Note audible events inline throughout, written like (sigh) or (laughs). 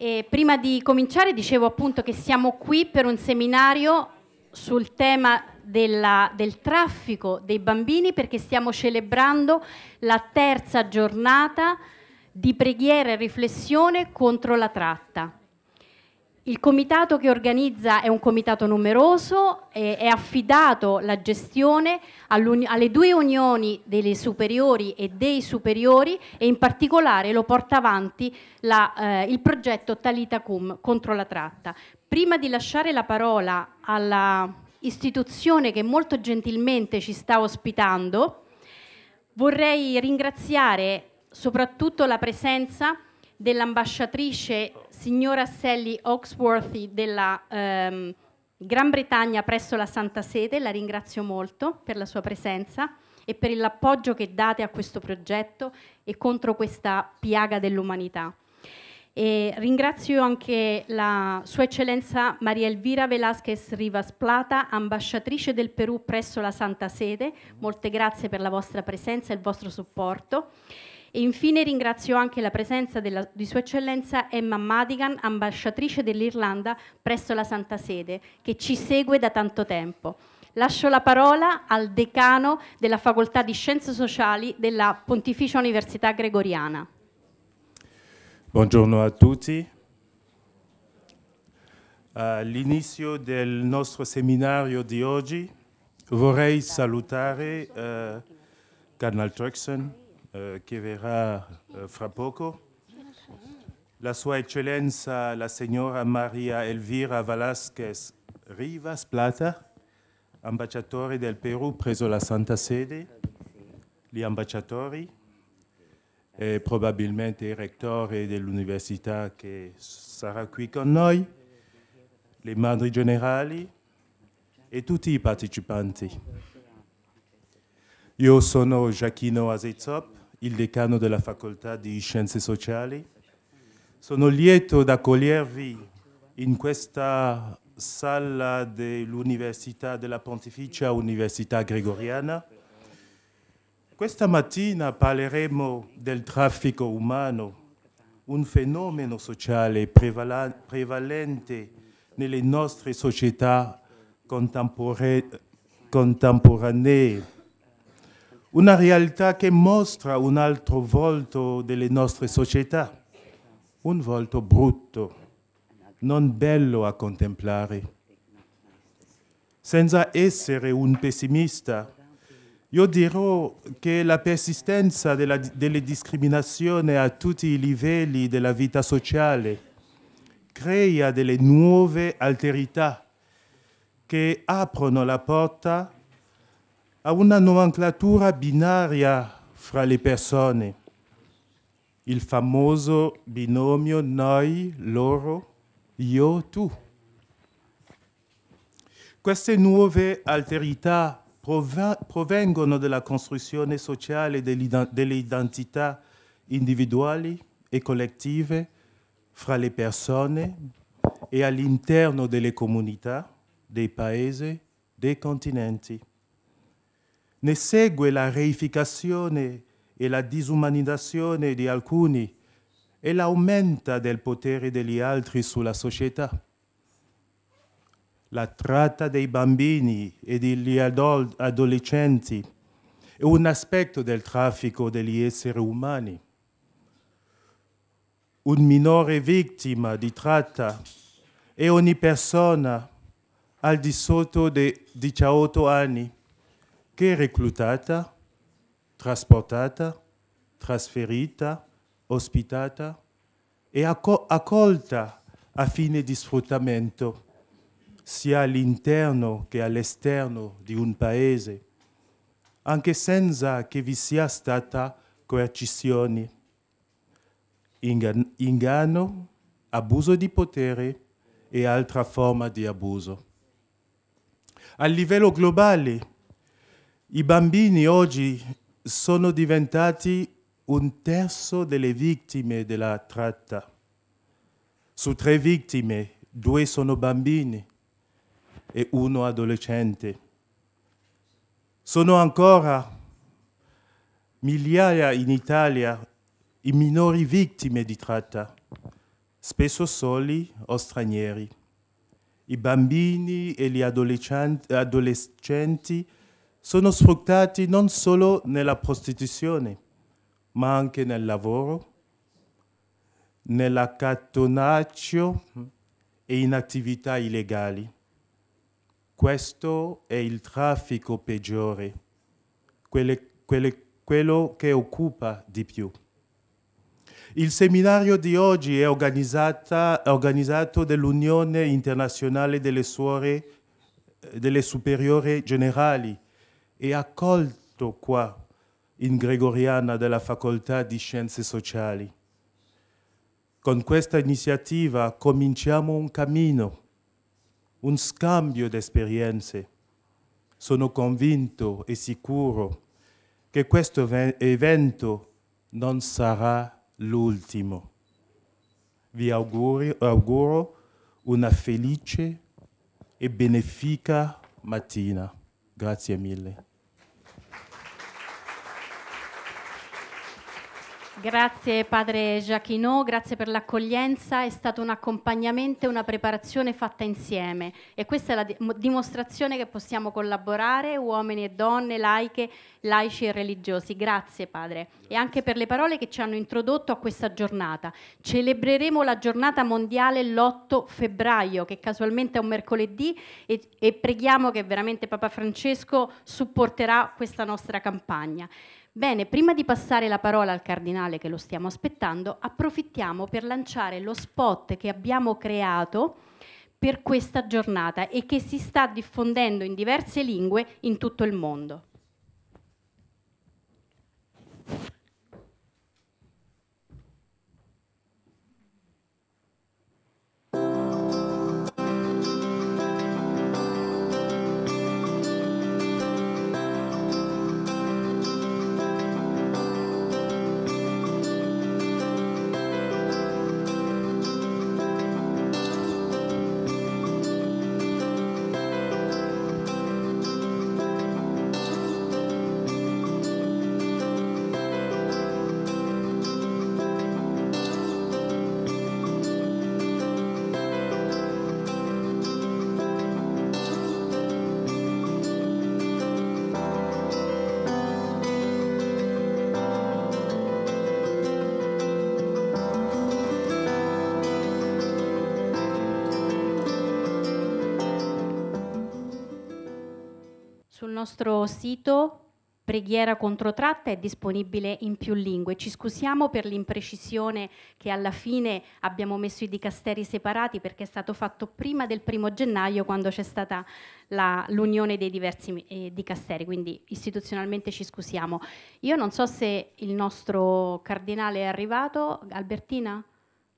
E prima di cominciare dicevo appunto che siamo qui per un seminario sul tema della, del traffico dei bambini perché stiamo celebrando la terza giornata di preghiera e riflessione contro la tratta. Il comitato che organizza è un comitato numeroso, e è affidato la gestione alle due unioni delle superiori e dei superiori e in particolare lo porta avanti la, eh, il progetto Talitacum contro la tratta. Prima di lasciare la parola alla istituzione che molto gentilmente ci sta ospitando, vorrei ringraziare soprattutto la presenza dell'ambasciatrice signora Sally Oxworthy della ehm, Gran Bretagna presso la Santa Sede, la ringrazio molto per la sua presenza e per l'appoggio che date a questo progetto e contro questa piaga dell'umanità. E ringrazio anche la Sua Eccellenza Maria Elvira Velázquez Rivas Plata, ambasciatrice del Perù presso la Santa Sede. Molte grazie per la vostra presenza e il vostro supporto. E infine ringrazio anche la presenza della, di Sua Eccellenza Emma Madigan, ambasciatrice dell'Irlanda presso la Santa Sede, che ci segue da tanto tempo. Lascio la parola al decano della Facoltà di Scienze Sociali della Pontificia Università Gregoriana. Buongiorno a tutti. All'inizio del nostro seminario di oggi vorrei salutare uh, Cardinal Turkson, eh, che verrà eh, fra poco, la Sua Eccellenza la signora Maria Elvira Velázquez Rivas Plata, ambasciatore del Perù preso la Santa Sede, gli ambasciatori e probabilmente il rettore dell'università che sarà qui con noi, le madri generali e tutti i partecipanti. Io sono Giacchino Azezop, il decano della Facoltà di Scienze Sociali. Sono lieto di accogliervi in questa sala dell'Università della Pontificia Università Gregoriana. Questa mattina parleremo del traffico umano, un fenomeno sociale prevalente nelle nostre società contemporanee una realtà che mostra un altro volto delle nostre società, un volto brutto, non bello a contemplare. Senza essere un pessimista, io dirò che la persistenza della, delle discriminazioni a tutti i livelli della vita sociale crea delle nuove alterità che aprono la porta a una nomenclatura binaria fra le persone, il famoso binomio noi, loro, io, tu. Queste nuove alterità provengono dalla costruzione sociale delle identità individuali e collettive fra le persone e all'interno delle comunità, dei paesi, dei continenti. Ne segue la reificazione e la disumanizzazione di alcuni e l'aumenta del potere degli altri sulla società. La tratta dei bambini e degli adolescenti è un aspetto del traffico degli esseri umani. Un minore vittima di tratta è ogni persona al di sotto dei 18 anni che è reclutata, trasportata, trasferita, ospitata e accolta a fine di sfruttamento, sia all'interno che all'esterno di un paese, anche senza che vi sia stata coercizione. Inganno, abuso di potere e altra forma di abuso. A livello globale, i bambini oggi sono diventati un terzo delle vittime della tratta. Su tre vittime, due sono bambini e uno adolescente. Sono ancora migliaia in Italia i minori vittime di tratta, spesso soli o stranieri. I bambini e gli adolescenti sono sfruttati non solo nella prostituzione, ma anche nel lavoro, nell'accattonaccio e in attività illegali. Questo è il traffico peggiore, quelle, quelle, quello che occupa di più. Il seminario di oggi è organizzato dall'Unione Internazionale delle Suore delle Superiori Generali e accolto qua in Gregoriana della Facoltà di Scienze Sociali. Con questa iniziativa cominciamo un cammino, un scambio di esperienze. Sono convinto e sicuro che questo evento non sarà l'ultimo. Vi auguro, auguro una felice e benefica mattina. Grazie mille. Grazie padre Giacchino, grazie per l'accoglienza, è stato un accompagnamento e una preparazione fatta insieme e questa è la dimostrazione che possiamo collaborare uomini e donne, laiche, laici e religiosi. Grazie padre e anche per le parole che ci hanno introdotto a questa giornata. Celebreremo la giornata mondiale l'8 febbraio che casualmente è un mercoledì e, e preghiamo che veramente Papa Francesco supporterà questa nostra campagna. Bene, prima di passare la parola al cardinale che lo stiamo aspettando, approfittiamo per lanciare lo spot che abbiamo creato per questa giornata e che si sta diffondendo in diverse lingue in tutto il mondo. nostro sito Preghiera contro tratta è disponibile in più lingue. Ci scusiamo per l'imprecisione che alla fine abbiamo messo i dicasteri separati perché è stato fatto prima del primo gennaio quando c'è stata l'unione dei diversi eh, dicasteri, quindi istituzionalmente ci scusiamo. Io non so se il nostro cardinale è arrivato, Albertina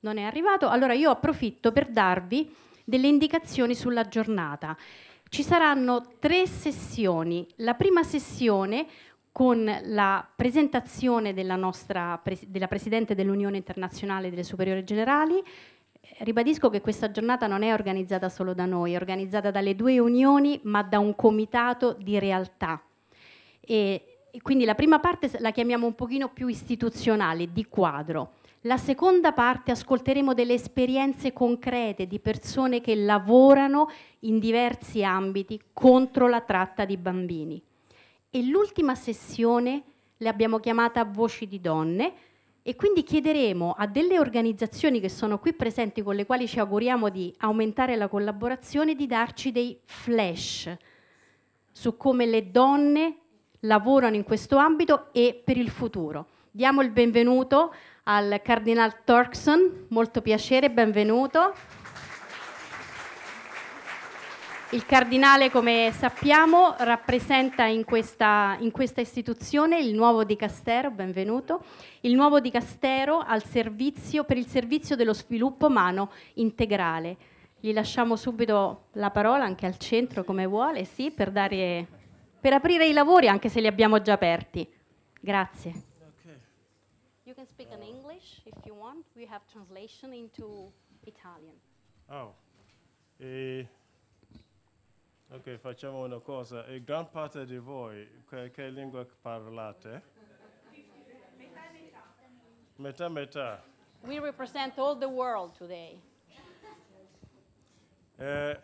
non è arrivato, allora io approfitto per darvi delle indicazioni sulla giornata ci saranno tre sessioni. La prima sessione con la presentazione della, nostra, della Presidente dell'Unione Internazionale delle Superiori Generali. Eh, ribadisco che questa giornata non è organizzata solo da noi, è organizzata dalle due unioni, ma da un comitato di realtà. E, e quindi la prima parte la chiamiamo un pochino più istituzionale, di quadro. La seconda parte ascolteremo delle esperienze concrete di persone che lavorano in diversi ambiti contro la tratta di bambini. E l'ultima sessione l'abbiamo chiamata Voci di Donne e quindi chiederemo a delle organizzazioni che sono qui presenti con le quali ci auguriamo di aumentare la collaborazione di darci dei flash su come le donne lavorano in questo ambito e per il futuro. Diamo il benvenuto al Cardinal Torkson, molto piacere, benvenuto. Il Cardinale, come sappiamo, rappresenta in questa, in questa, istituzione il nuovo Dicastero, benvenuto, il nuovo Dicastero servizio, per il servizio dello sviluppo umano integrale. Gli lasciamo subito la parola anche al centro come vuole, sì, per, dare, per aprire i lavori anche se li abbiamo già aperti. Grazie speak in English if you want. We have translation into Italian. Oh. E... Ok, facciamo una cosa. E gran parte di voi, che, che lingua parlate? Metà, metà. We represent all the world today. Eh,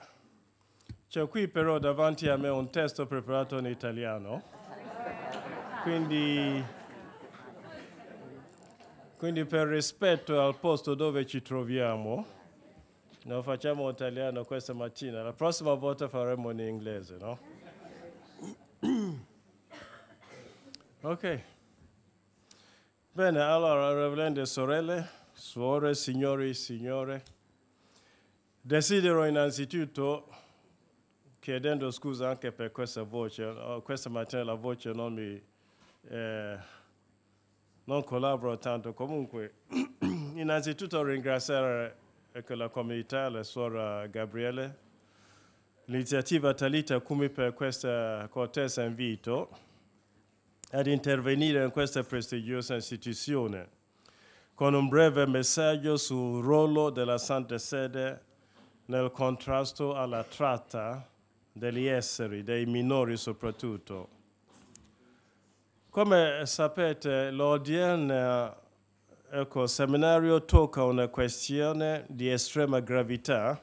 c'è qui però davanti a me un testo preparato in italiano, quindi quindi per rispetto al posto dove ci troviamo, non facciamo italiano questa mattina, la prossima volta faremo in inglese, no? (clears throat) Ok. Bene, allora, reverende sorelle, suore, signori, signore, desidero innanzitutto, chiedendo scusa anche per questa voce, questa mattina la voce non mi... Eh, non collaboro tanto. Comunque, (clears throat) innanzitutto ringraziare ecco, la comunità, la suora Gabriele, l'iniziativa Talita Kumi per questo cortese invito ad intervenire in questa prestigiosa istituzione con un breve messaggio sul ruolo della Santa Sede nel contrasto alla tratta degli esseri, dei minori soprattutto. Come sapete, l'odierna eh, ecco, seminario tocca una questione di estrema gravità,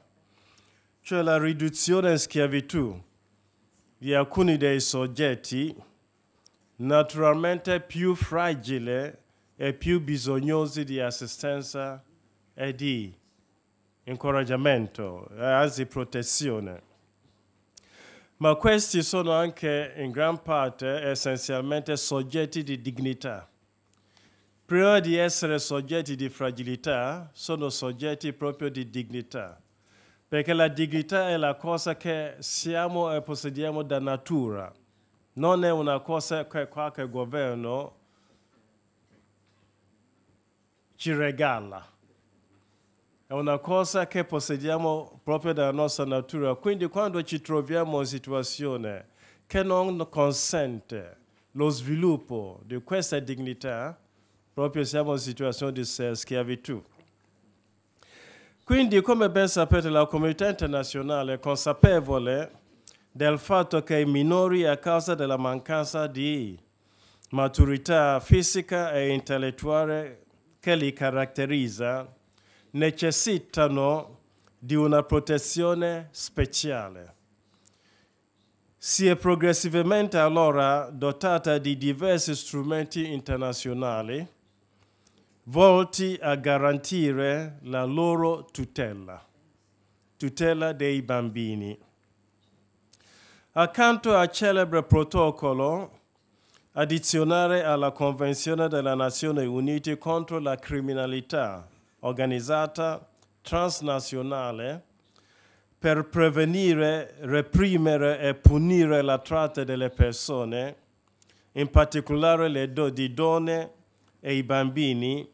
cioè la riduzione in schiavitù di alcuni dei soggetti naturalmente più fragili e più bisognosi di assistenza e di incoraggiamento, eh, anzi protezione ma questi sono anche in gran parte essenzialmente soggetti di dignità. Prima di essere soggetti di fragilità, sono soggetti proprio di dignità, perché la dignità è la cosa che siamo e possediamo da natura, non è una cosa che qualche governo ci regala. È una cosa che possediamo proprio dalla nostra natura. Quindi quando ci troviamo in situazione che non consente lo sviluppo di questa dignità, proprio siamo in situazione di schiavitù. Quindi, come ben sapete, la comunità internazionale è consapevole del fatto che i minori, a causa della mancanza di maturità fisica e intellettuale che li caratterizza, necessitano di una protezione speciale. Si è progressivamente allora dotata di diversi strumenti internazionali volti a garantire la loro tutela, tutela dei bambini. Accanto al celebre protocollo addizionale alla Convenzione delle Nazioni Unite contro la criminalità organizzata transnazionale per prevenire, reprimere e punire la tratta delle persone, in particolare le do di donne e i bambini,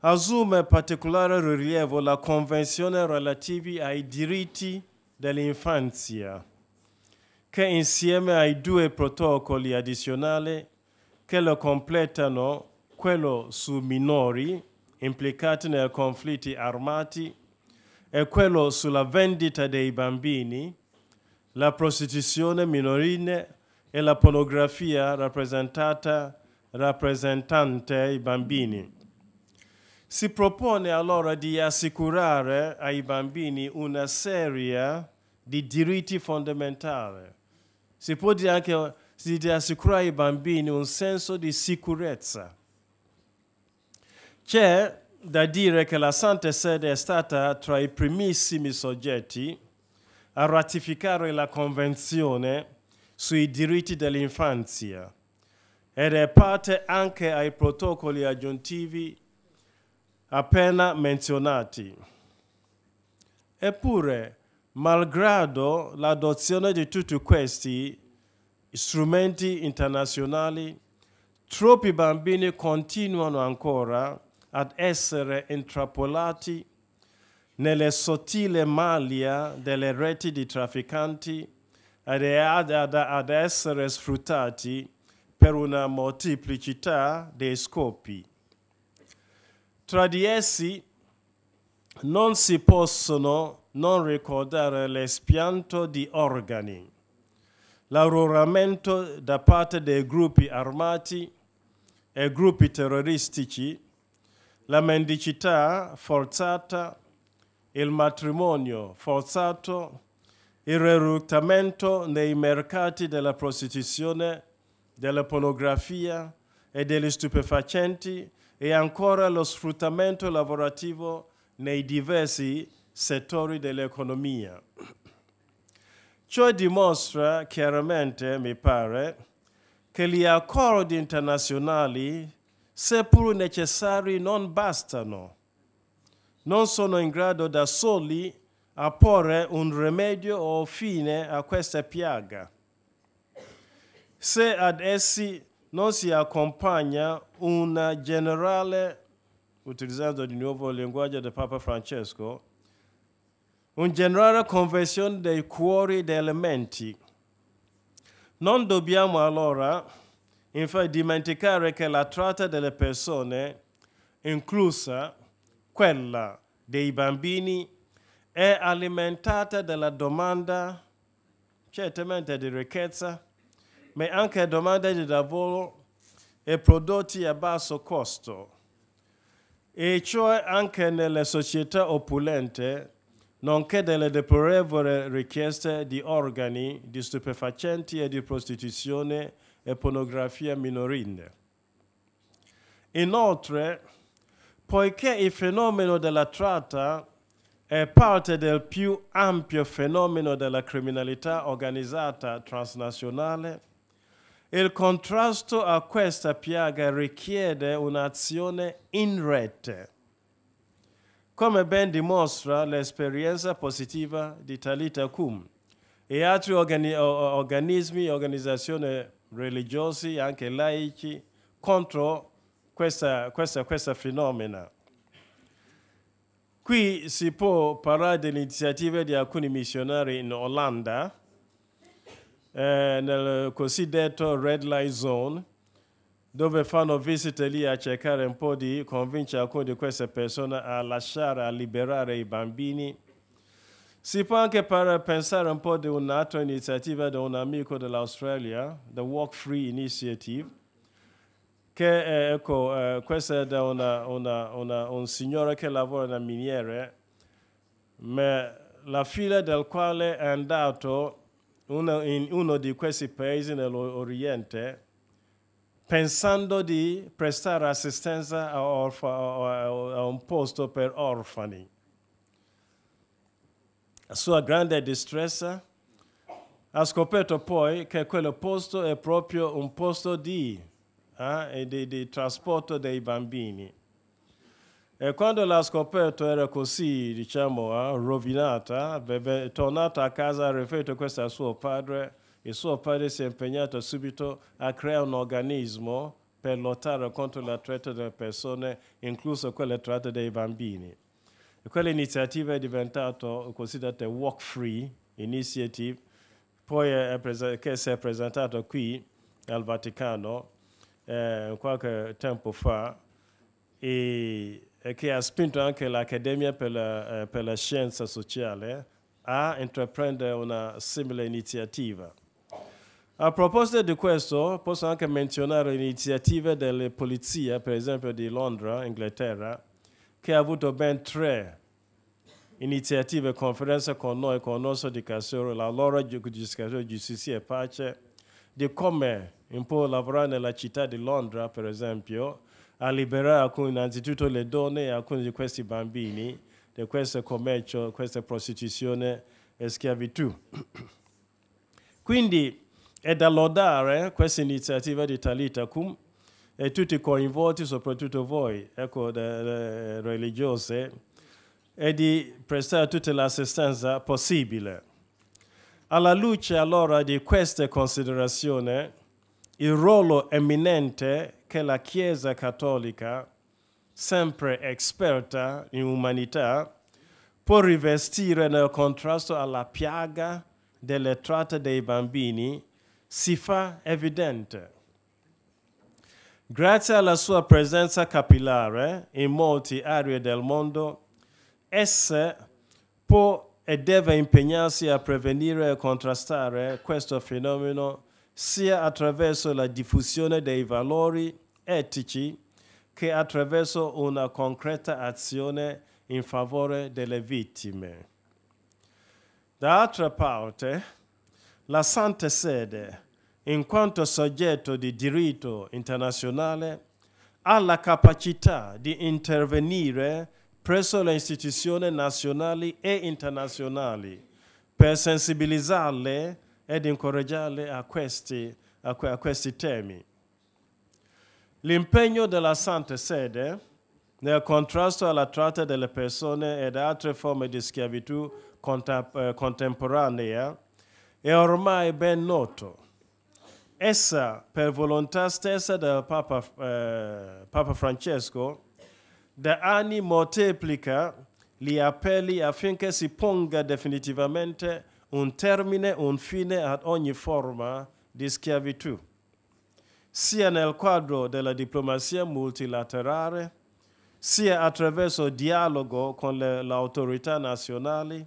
assume particolare rilievo la Convenzione relativa ai diritti dell'infanzia, che insieme ai due protocolli addizionali che lo completano, quello su minori, implicati nei conflitti armati è quello sulla vendita dei bambini, la prostituzione minorile e la pornografia rappresentata rappresentante i bambini. Si propone allora di assicurare ai bambini una serie di diritti fondamentali. Si può dire anche di assicurare ai bambini un senso di sicurezza c'è da dire che la Santa Sede è stata tra i primissimi soggetti a ratificare la Convenzione sui diritti dell'infanzia ed è parte anche ai protocolli aggiuntivi appena menzionati. Eppure, malgrado l'adozione di tutti questi strumenti internazionali, troppi bambini continuano ancora ad essere intrappolati nelle sottili maglie delle reti di trafficanti e ad, ad, ad essere sfruttati per una molteplicità di scopi. Tra di essi non si possono non ricordare l'espianto di organi, l'arruolamento da parte dei gruppi armati e gruppi terroristici la mendicità forzata, il matrimonio forzato, il reclutamento nei mercati della prostituzione, della pornografia e degli stupefacenti e ancora lo sfruttamento lavorativo nei diversi settori dell'economia. Ciò dimostra chiaramente, mi pare, che gli accordi internazionali seppur necessari non bastano. Non sono in grado da soli a porre un rimedio o fine a questa piaga. Se ad essi non si accompagna una generale, utilizzando di nuovo il linguaggio del Papa Francesco, una generale conversione dei cuori degli elementi. Non dobbiamo allora Infatti dimenticare che la tratta delle persone, inclusa quella dei bambini, è alimentata dalla domanda certamente di ricchezza, ma anche domanda di lavoro e prodotti a basso costo. E cioè anche nelle società opulente, nonché delle deplorevoli richieste di organi, di stupefacenti e di prostituzione e pornografia minorile. Inoltre, poiché il fenomeno della tratta è parte del più ampio fenomeno della criminalità organizzata transnazionale, il contrasto a questa piaga richiede un'azione in rete, come ben dimostra l'esperienza positiva di Talita Kum e altri organi- organismi e organizzazioni religiosi, anche laici, contro questa, questa, questa fenomena. Qui si può parlare dell'iniziativa di alcuni missionari in Olanda, eh, nel cosiddetto Red Light Zone, dove fanno visite lì a cercare un po' di convincere alcune di queste persone a lasciare, a liberare i bambini si può anche pensare un po' di un'altra iniziativa di un amico dell'Australia, The Walk Free Initiative, che è, eh, ecco, eh, questa è da una, una, una, un signore che lavora nella miniere, ma la figlia del quale è andato uno, in uno di questi paesi nell'Oriente pensando di prestare assistenza a, orfa, a, a, a un posto per orfani sua grande distressa, ha scoperto poi che quello posto è proprio un posto di, eh, di, di trasporto dei bambini. E quando l'ha scoperto era così, diciamo, eh, rovinata, è tornata a casa, ha riferito questo a suo padre, il suo padre si è impegnato subito a creare un organismo per lottare contro la tratta delle persone, incluso quella tratta dei bambini. Quell'iniziativa è diventata cosiddetta Walk Free Initiative, poi è che si è presentata qui al Vaticano eh, qualche tempo fa e, e, che ha spinto anche l'Accademia per la, eh, per la Scienza Sociale a intraprendere una simile iniziativa. A proposito di questo, posso anche menzionare l'iniziativa delle polizie, per esempio di Londra, Inghilterra, che ha avuto ben tre iniziative, conferenze con noi, con il nostro dicastero, la loro dicastero giustizia e pace, di come un po' lavorare nella città di Londra, per esempio, a liberare alcuni, innanzitutto le donne e alcuni di questi bambini di questo commercio, questa prostituzione e schiavitù. Quindi è da lodare questa iniziativa di Talita Cum e tutti coinvolti, soprattutto voi, ecco, de, de, religiose, e di prestare tutta l'assistenza possibile. Alla luce allora di queste considerazioni, il ruolo eminente che la Chiesa cattolica, sempre esperta in umanità, può rivestire nel contrasto alla piaga delle tratte dei bambini si fa evidente. Grazie alla sua presenza capillare in molte aree del mondo, essa può e deve impegnarsi a prevenire e contrastare questo fenomeno sia attraverso la diffusione dei valori etici che attraverso una concreta azione in favore delle vittime. D'altra parte, la Santa Sede in quanto soggetto di diritto internazionale, ha la capacità di intervenire presso le istituzioni nazionali e internazionali per sensibilizzarle ed incoraggiarle a questi, a que a questi temi. L'impegno della Santa Sede nel contrasto alla tratta delle persone ed altre forme di schiavitù eh, contemporanea è ormai ben noto Essa, per volontà stessa del Papa, eh, Papa Francesco, da anni moltiplica gli appelli affinché si ponga definitivamente un termine, un fine ad ogni forma di schiavitù, sia nel quadro della diplomazia multilaterale, sia attraverso il dialogo con le, le autorità nazionali,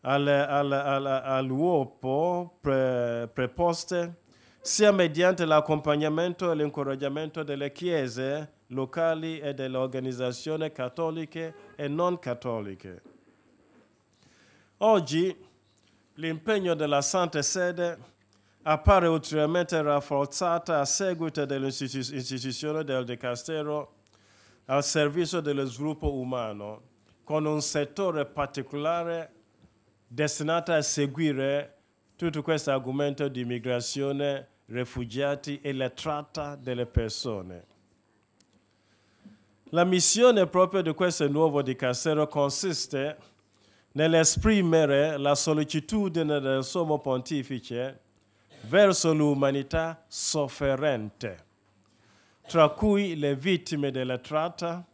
all'uopo pre, preposte sia mediante l'accompagnamento e l'incoraggiamento delle chiese locali e delle organizzazioni cattoliche e non cattoliche. Oggi l'impegno della Santa Sede appare ulteriormente rafforzato a seguito dell'istituzione del Dicastero al servizio dello sviluppo umano, con un settore particolare destinato a seguire tutto questo argomento di migrazione rifugiati e la tratta delle persone. La missione proprio di questo nuovo dicastero consiste nell'esprimere la sollecitudine del Sommo Pontifice verso l'umanità sofferente, tra cui le vittime della tratta,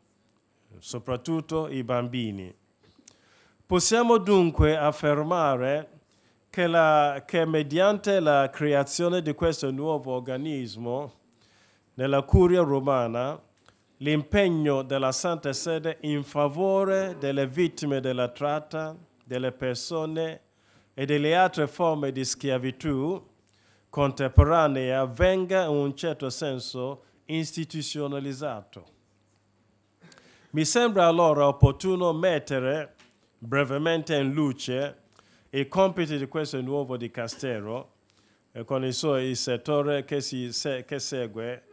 soprattutto i bambini. Possiamo dunque affermare che, la, che mediante la creazione di questo nuovo organismo nella curia romana, l'impegno della Santa Sede in favore delle vittime della tratta, delle persone e delle altre forme di schiavitù contemporanea venga in un certo senso istituzionalizzato. Mi sembra allora opportuno mettere brevemente in luce e compiti di questo nuovo dicastero eh, con i suoi settore che, si se, che segue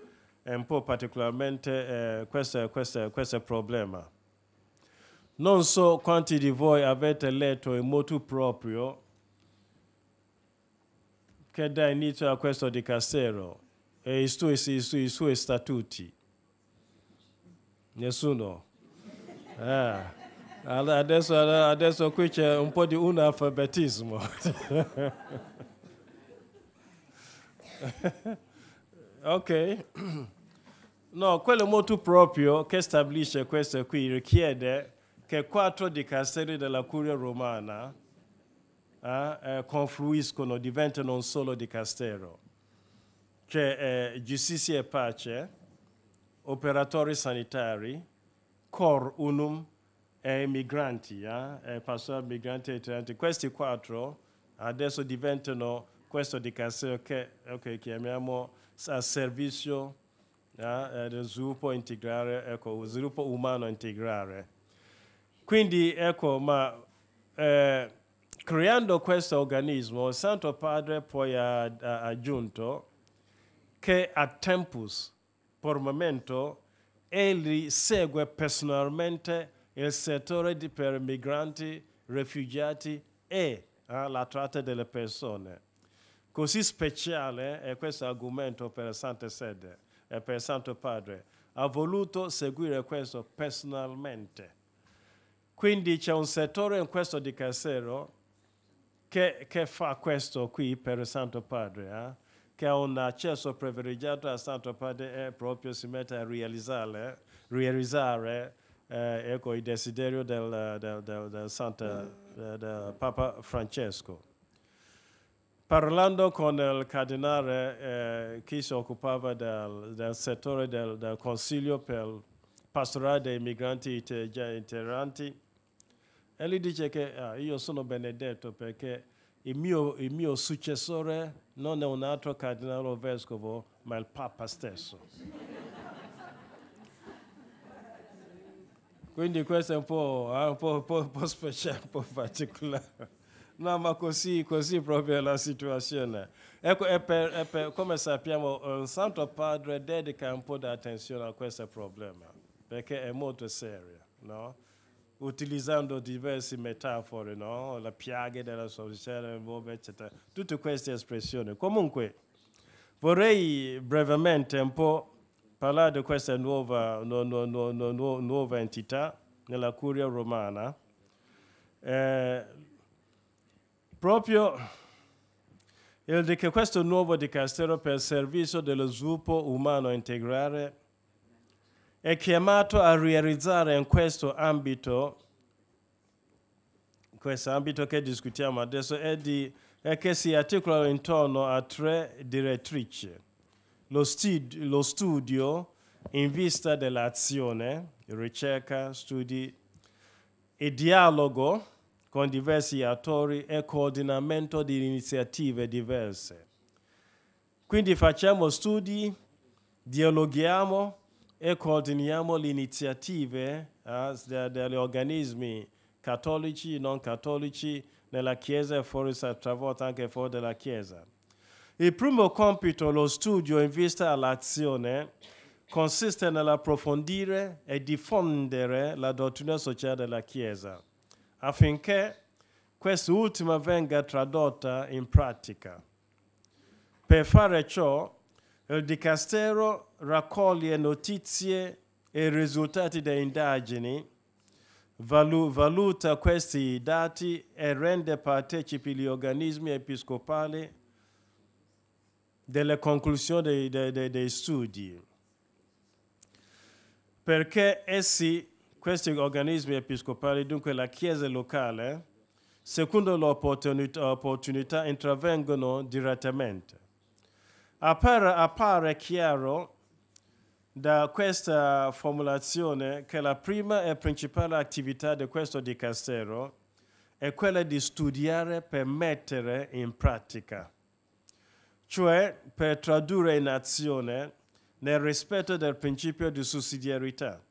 un po' particolarmente eh, questo, questo, questo problema. Non so quanti di voi avete letto il motu proprio che dà inizio a questo dicastero e i suoi, i suoi, i suoi statuti. Nessuno. Ah adesso, adesso qui c'è un po' di unalfabetismo. (laughs) ok. No, quello molto proprio che stabilisce questo qui richiede che quattro dicasteri della curia romana eh, eh confluiscono, diventano un solo dicastero. Cioè eh, giustizia e pace, operatori sanitari, cor unum eh, migranti, eh? Eh, passò migranti itineranti. Questi quattro adesso diventano questo di dicastero che okay, chiamiamo a servizio eh, eh dello sviluppo integrare, ecco, sviluppo umano integrale. Quindi, ecco, ma eh, creando questo organismo, il Santo Padre poi ha, ha aggiunto che a tempus, per momento, egli segue personalmente il settore di, per migranti, rifugiati e eh, la tratta delle persone. Così speciale è questo argomento per il Santo Sede e per il Santo Padre. Ha voluto seguire questo personalmente. Quindi c'è un settore in questo dicastero che, che fa questo qui per il Santo Padre, eh? che ha un accesso privilegiato al Santo Padre e proprio si mette a realizzare, realizzare eh, ecco, i desideri del, del, del, del Santa, eh, del Papa Francesco. Parlando con il cardinale eh, che si occupava del, del settore del, Consiglio per pastorale dei migranti già interranti, e lui dice che ah, io sono benedetto perché il mio, il mio, successore non è un altro cardinale o vescovo, ma il Papa stesso. Quindi questo è un po', eh, un, po', un, po', un po', speciale, (laughs) un po' particolare. No, ma così, così proprio è la situazione. Ecco, e per, e per, come sappiamo, eh, il Santo Padre dedica un po' di attenzione a questo problema, perché è molto serio, no? utilizzando diverse metafore, no? la piaga della società, eccetera, tutte queste espressioni. Comunque, vorrei brevemente un po' Parlare di questa nuova, no, no, no, nuova entità nella curia romana, eh, proprio il, di che questo nuovo dicastero per servizio dello sviluppo umano integrale è chiamato a realizzare in questo ambito, questo ambito che discutiamo adesso, è, di, è che si articola intorno a tre direttrici lo, stud lo studio in vista dell'azione, ricerca, studi e dialogo con diversi attori e coordinamento di iniziative diverse. Quindi facciamo studi, dialoghiamo e coordiniamo le iniziative eh, degli organismi cattolici, non cattolici, nella Chiesa e fuori, talvolta anche fuori dalla Chiesa. Il primo compito, lo studio in vista all'azione, consiste nell'approfondire e diffondere la dottrina sociale della Chiesa, affinché quest'ultima venga tradotta in pratica. Per fare ciò, il Dicastero raccoglie notizie e risultati delle indagini, valuta questi dati e rende partecipi gli organismi episcopali delle conclusioni dei, dei, dei studi, perché essi, eh questi organismi episcopali, dunque la Chiesa locale, secondo l'opportunità, opportunità, intervengono direttamente. Appare, appare chiaro da questa formulazione che la prima e principale attività di questo dicastero è quella di studiare per mettere in pratica cioè per tradurre in azione nel rispetto del principio di sussidiarietà.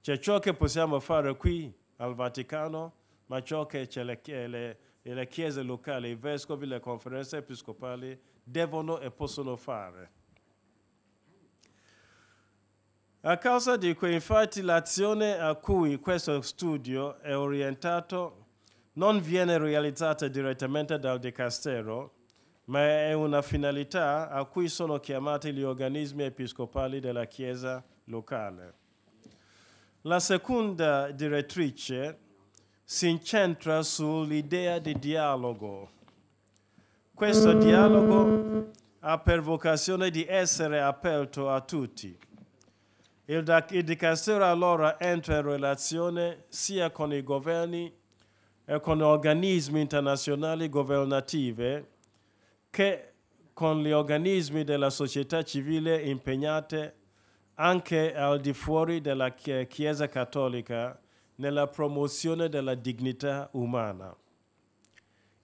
C'è cioè, ciò che possiamo fare qui al Vaticano, ma ciò che le, le, le chiese locali, i vescovi, le conferenze episcopali devono e possono fare. A causa di cui infatti l'azione a cui questo studio è orientato non viene realizzata direttamente dal Dicastero, ma è una finalità a cui sono chiamati gli organismi episcopali della Chiesa locale. La seconda direttrice si incentra sull'idea di dialogo. Questo dialogo ha per vocazione di essere aperto a tutti. Il, Dicastero allora entra in relazione sia con i governi e con organismi internazionali governativi che con gli organismi della società civile impegnate anche al di fuori della Chiesa cattolica nella promozione della dignità umana.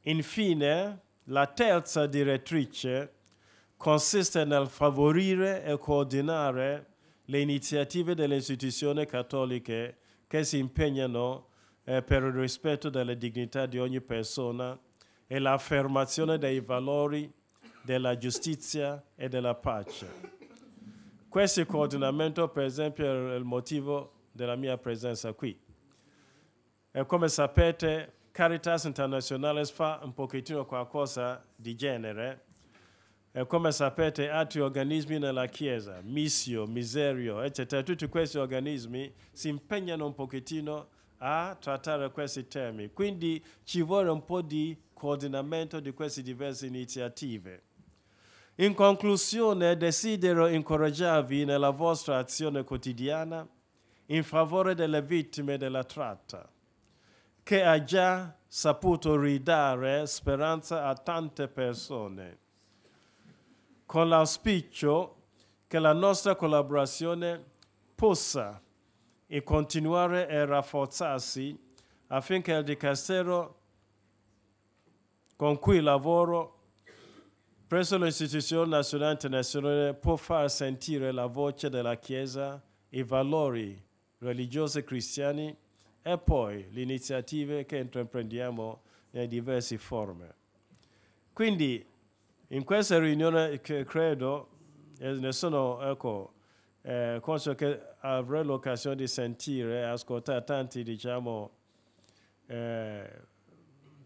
Infine, la terza direttrice consiste nel favorire e coordinare le iniziative delle istituzioni cattoliche che si impegnano eh, per il rispetto della dignità di ogni persona e l'affermazione dei valori della giustizia e della pace. Questo coordinamento, per esempio, è il motivo della mia presenza qui. E come sapete, Caritas Internazionale fa un pochettino qualcosa di genere. E come sapete, altri organismi nella Chiesa, Missio, Miserio, eccetera, tutti questi organismi si impegnano un pochettino a trattare questi temi. Quindi ci vuole un po' di coordinamento di queste diverse iniziative. In conclusione, desidero incoraggiarvi nella vostra azione quotidiana in favore delle vittime della tratta, che ha già saputo ridare speranza a tante persone, con l'auspicio che la nostra collaborazione possa e continuare a rafforzarsi affinché il Dicastero con cui lavoro presso l'Istituzione Nazionale Internazionale può far sentire la voce della Chiesa, i valori religiosi cristiani e poi le iniziative che intraprendiamo in diverse forme. Quindi in questa riunione credo, e eh, ne sono ecco, eh, cosa che avrò l'occasione di sentire e ascoltare tanti, diciamo, eh,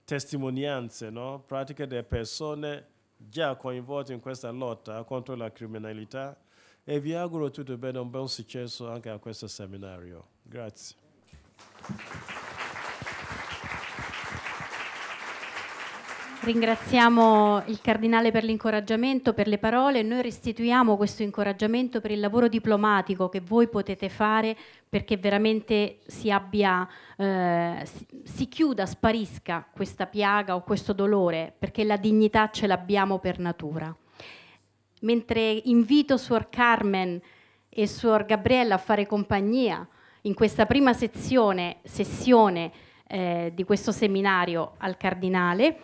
testimonianze, no? pratiche delle persone già coinvolte in questa lotta contro la criminalità e vi auguro tutto bene, un buon successo anche a questo seminario. Grazie. Ringraziamo il Cardinale per l'incoraggiamento, per le parole. Noi restituiamo questo incoraggiamento per il lavoro diplomatico che voi potete fare perché veramente si, abbia, eh, si chiuda, sparisca questa piaga o questo dolore, perché la dignità ce l'abbiamo per natura. Mentre invito Suor Carmen e Suor Gabriella a fare compagnia in questa prima sezione, sessione eh, di questo seminario al Cardinale,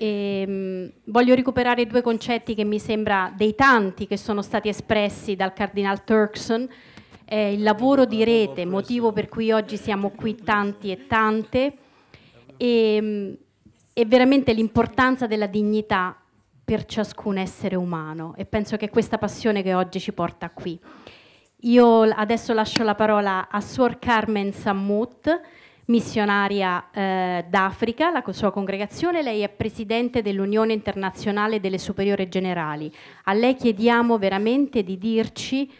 e, ehm, voglio recuperare due concetti che mi sembra dei tanti che sono stati espressi dal Cardinal Turkson, eh, il lavoro di rete, motivo per cui oggi siamo qui tanti e tante, e, ehm, e veramente l'importanza della dignità per ciascun essere umano e penso che questa passione che oggi ci porta qui. Io adesso lascio la parola a Suor Carmen Sammut, missionaria eh, d'Africa, la sua congregazione, lei è presidente dell'Unione Internazionale delle Superiore Generali. A lei chiediamo veramente di dirci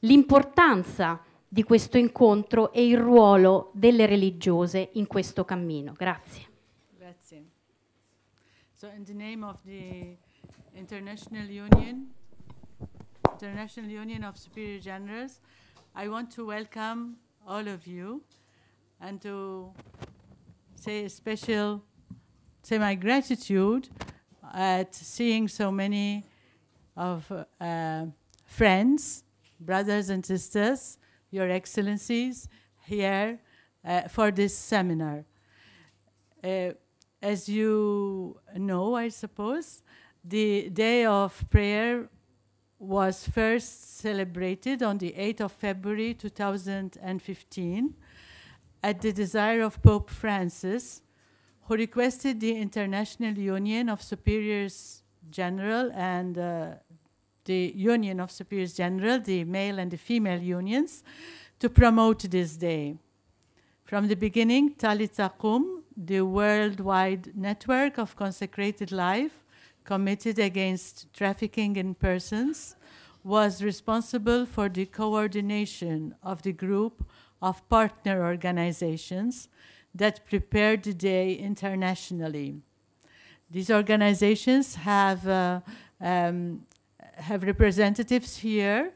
l'importanza di questo incontro e il ruolo delle religiose in questo cammino. Grazie. Grazie. So in the name of the International Union, International Union of Superior Generals, I want to welcome all of you. and to say a special, say my gratitude at seeing so many of uh, friends, brothers and sisters, your excellencies here uh, for this seminar. Uh, as you know, I suppose, the day of prayer was first celebrated on the 8th of February 2015 at the desire of Pope Francis, who requested the International Union of Superiors General and uh, the Union of Superiors General, the male and the female unions, to promote this day. From the beginning, Talitakum, the worldwide network of consecrated life committed against trafficking in persons, was responsible for the coordination of the group of partner organizations that prepare the day internationally. These organizations have, uh, um, have representatives here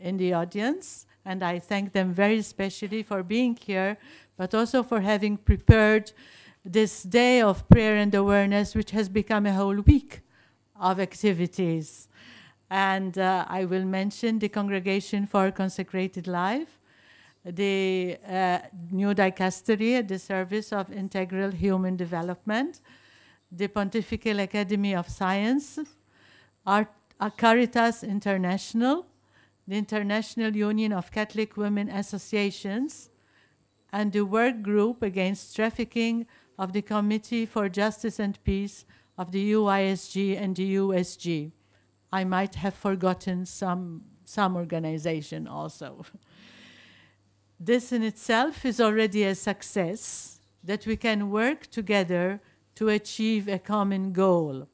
in the audience, and I thank them very especially for being here, but also for having prepared this day of prayer and awareness, which has become a whole week of activities. And uh, I will mention the Congregation for Consecrated Life, the uh, new dicastery at the service of integral human development, the Pontifical Academy of Science, Art, Caritas International, the International Union of Catholic Women Associations, and the work group against trafficking of the Committee for Justice and Peace of the UISG and the USG. I might have forgotten some, some organization also. (laughs) This in itself is already a success that we can work together to achieve a common goal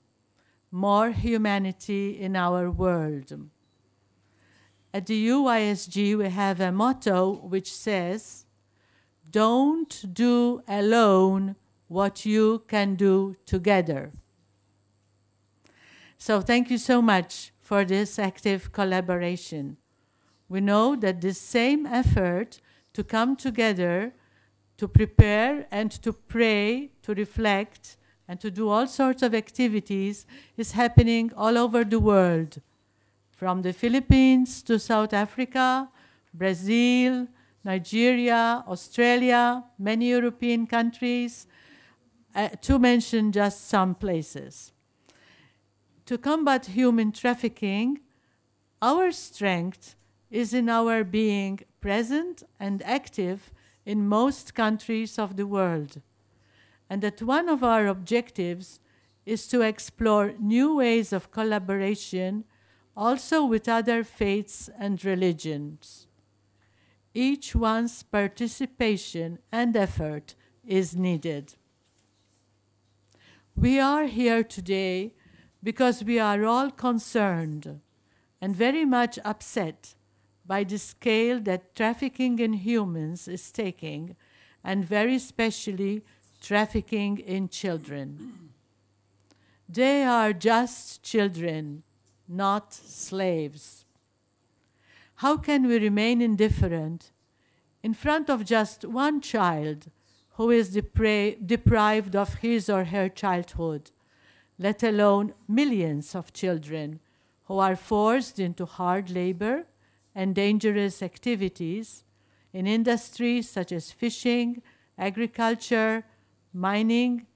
more humanity in our world. At the UISG, we have a motto which says, Don't do alone what you can do together. So, thank you so much for this active collaboration. We know that this same effort to come together to prepare and to pray, to reflect, and to do all sorts of activities is happening all over the world, from the Philippines to South Africa, Brazil, Nigeria, Australia, many European countries, uh, to mention just some places. To combat human trafficking, our strength is in our being present and active in most countries of the world, and that one of our objectives is to explore new ways of collaboration also with other faiths and religions. Each one's participation and effort is needed. We are here today because we are all concerned and very much upset by the scale that trafficking in humans is taking, and very especially trafficking in children. They are just children, not slaves. How can we remain indifferent in front of just one child who is deprived of his or her childhood, let alone millions of children who are forced into hard labor? and dangerous activities in industries such as fishing, agriculture, mining,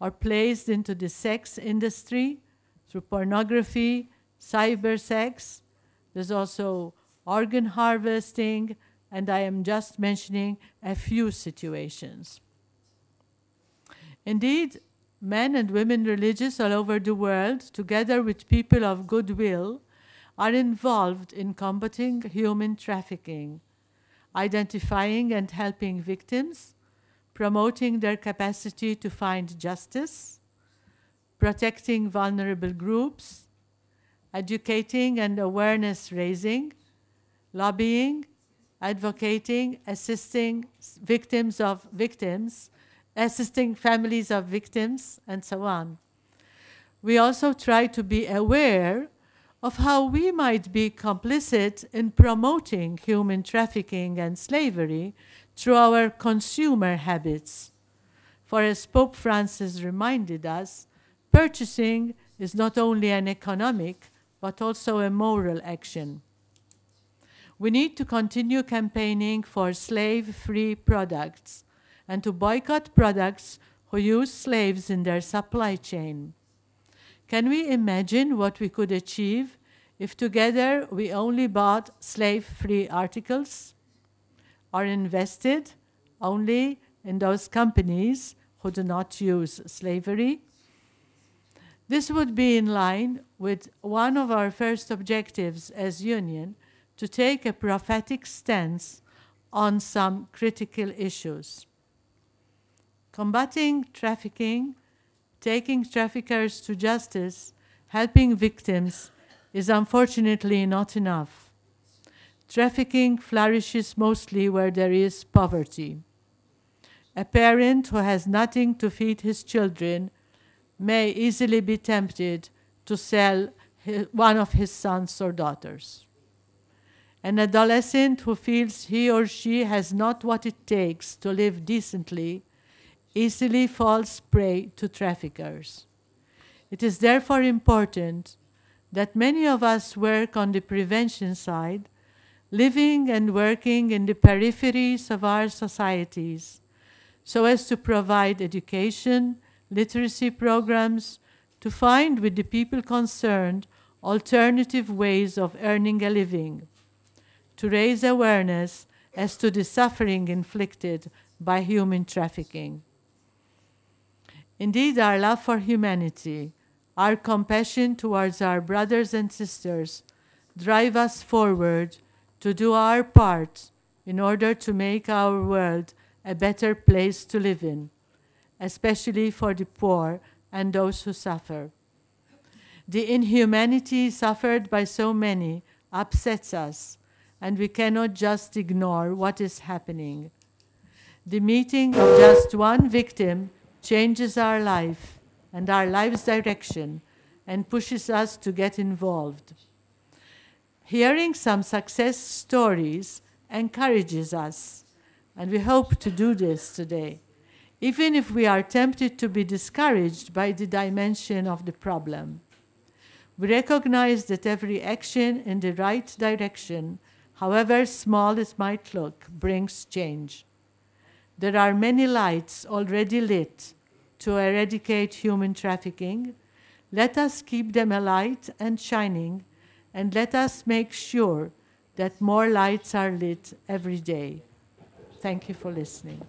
or placed into the sex industry through pornography, cyber sex. There's also organ harvesting, and I am just mentioning a few situations. Indeed, men and women religious all over the world, together with people of goodwill, are involved in combating human trafficking, identifying and helping victims, promoting their capacity to find justice, protecting vulnerable groups, educating and awareness raising, lobbying, advocating, assisting victims of victims, assisting families of victims, and so on. We also try to be aware of how we might be complicit in promoting human trafficking and slavery through our consumer habits. For as Pope Francis reminded us, purchasing is not only an economic, but also a moral action. We need to continue campaigning for slave-free products and to boycott products who use slaves in their supply chain. Can we imagine what we could achieve if together we only bought slave free articles or invested only in those companies who do not use slavery? This would be in line with one of our first objectives as union to take a prophetic stance on some critical issues. Combating trafficking taking traffickers to justice, helping victims, is unfortunately not enough. Trafficking flourishes mostly where there is poverty. A parent who has nothing to feed his children may easily be tempted to sell one of his sons or daughters. An adolescent who feels he or she has not what it takes to live decently easily falls prey to traffickers. It is therefore important that many of us work on the prevention side, living and working in the peripheries of our societies, so as to provide education, literacy programs, to find with the people concerned alternative ways of earning a living, to raise awareness as to the suffering inflicted by human trafficking. Indeed, our love for humanity, our compassion towards our brothers and sisters drive us forward to do our part in order to make our world a better place to live in, especially for the poor and those who suffer. The inhumanity suffered by so many upsets us, and we cannot just ignore what is happening. The meeting of just one victim changes our life and our life's direction and pushes us to get involved. Hearing some success stories encourages us, and we hope to do this today, even if we are tempted to be discouraged by the dimension of the problem. We recognize that every action in the right direction, however small it might look, brings change. There are many lights already lit to eradicate human trafficking. Let us keep them alight and shining, and let us make sure that more lights are lit every day. Thank you for listening.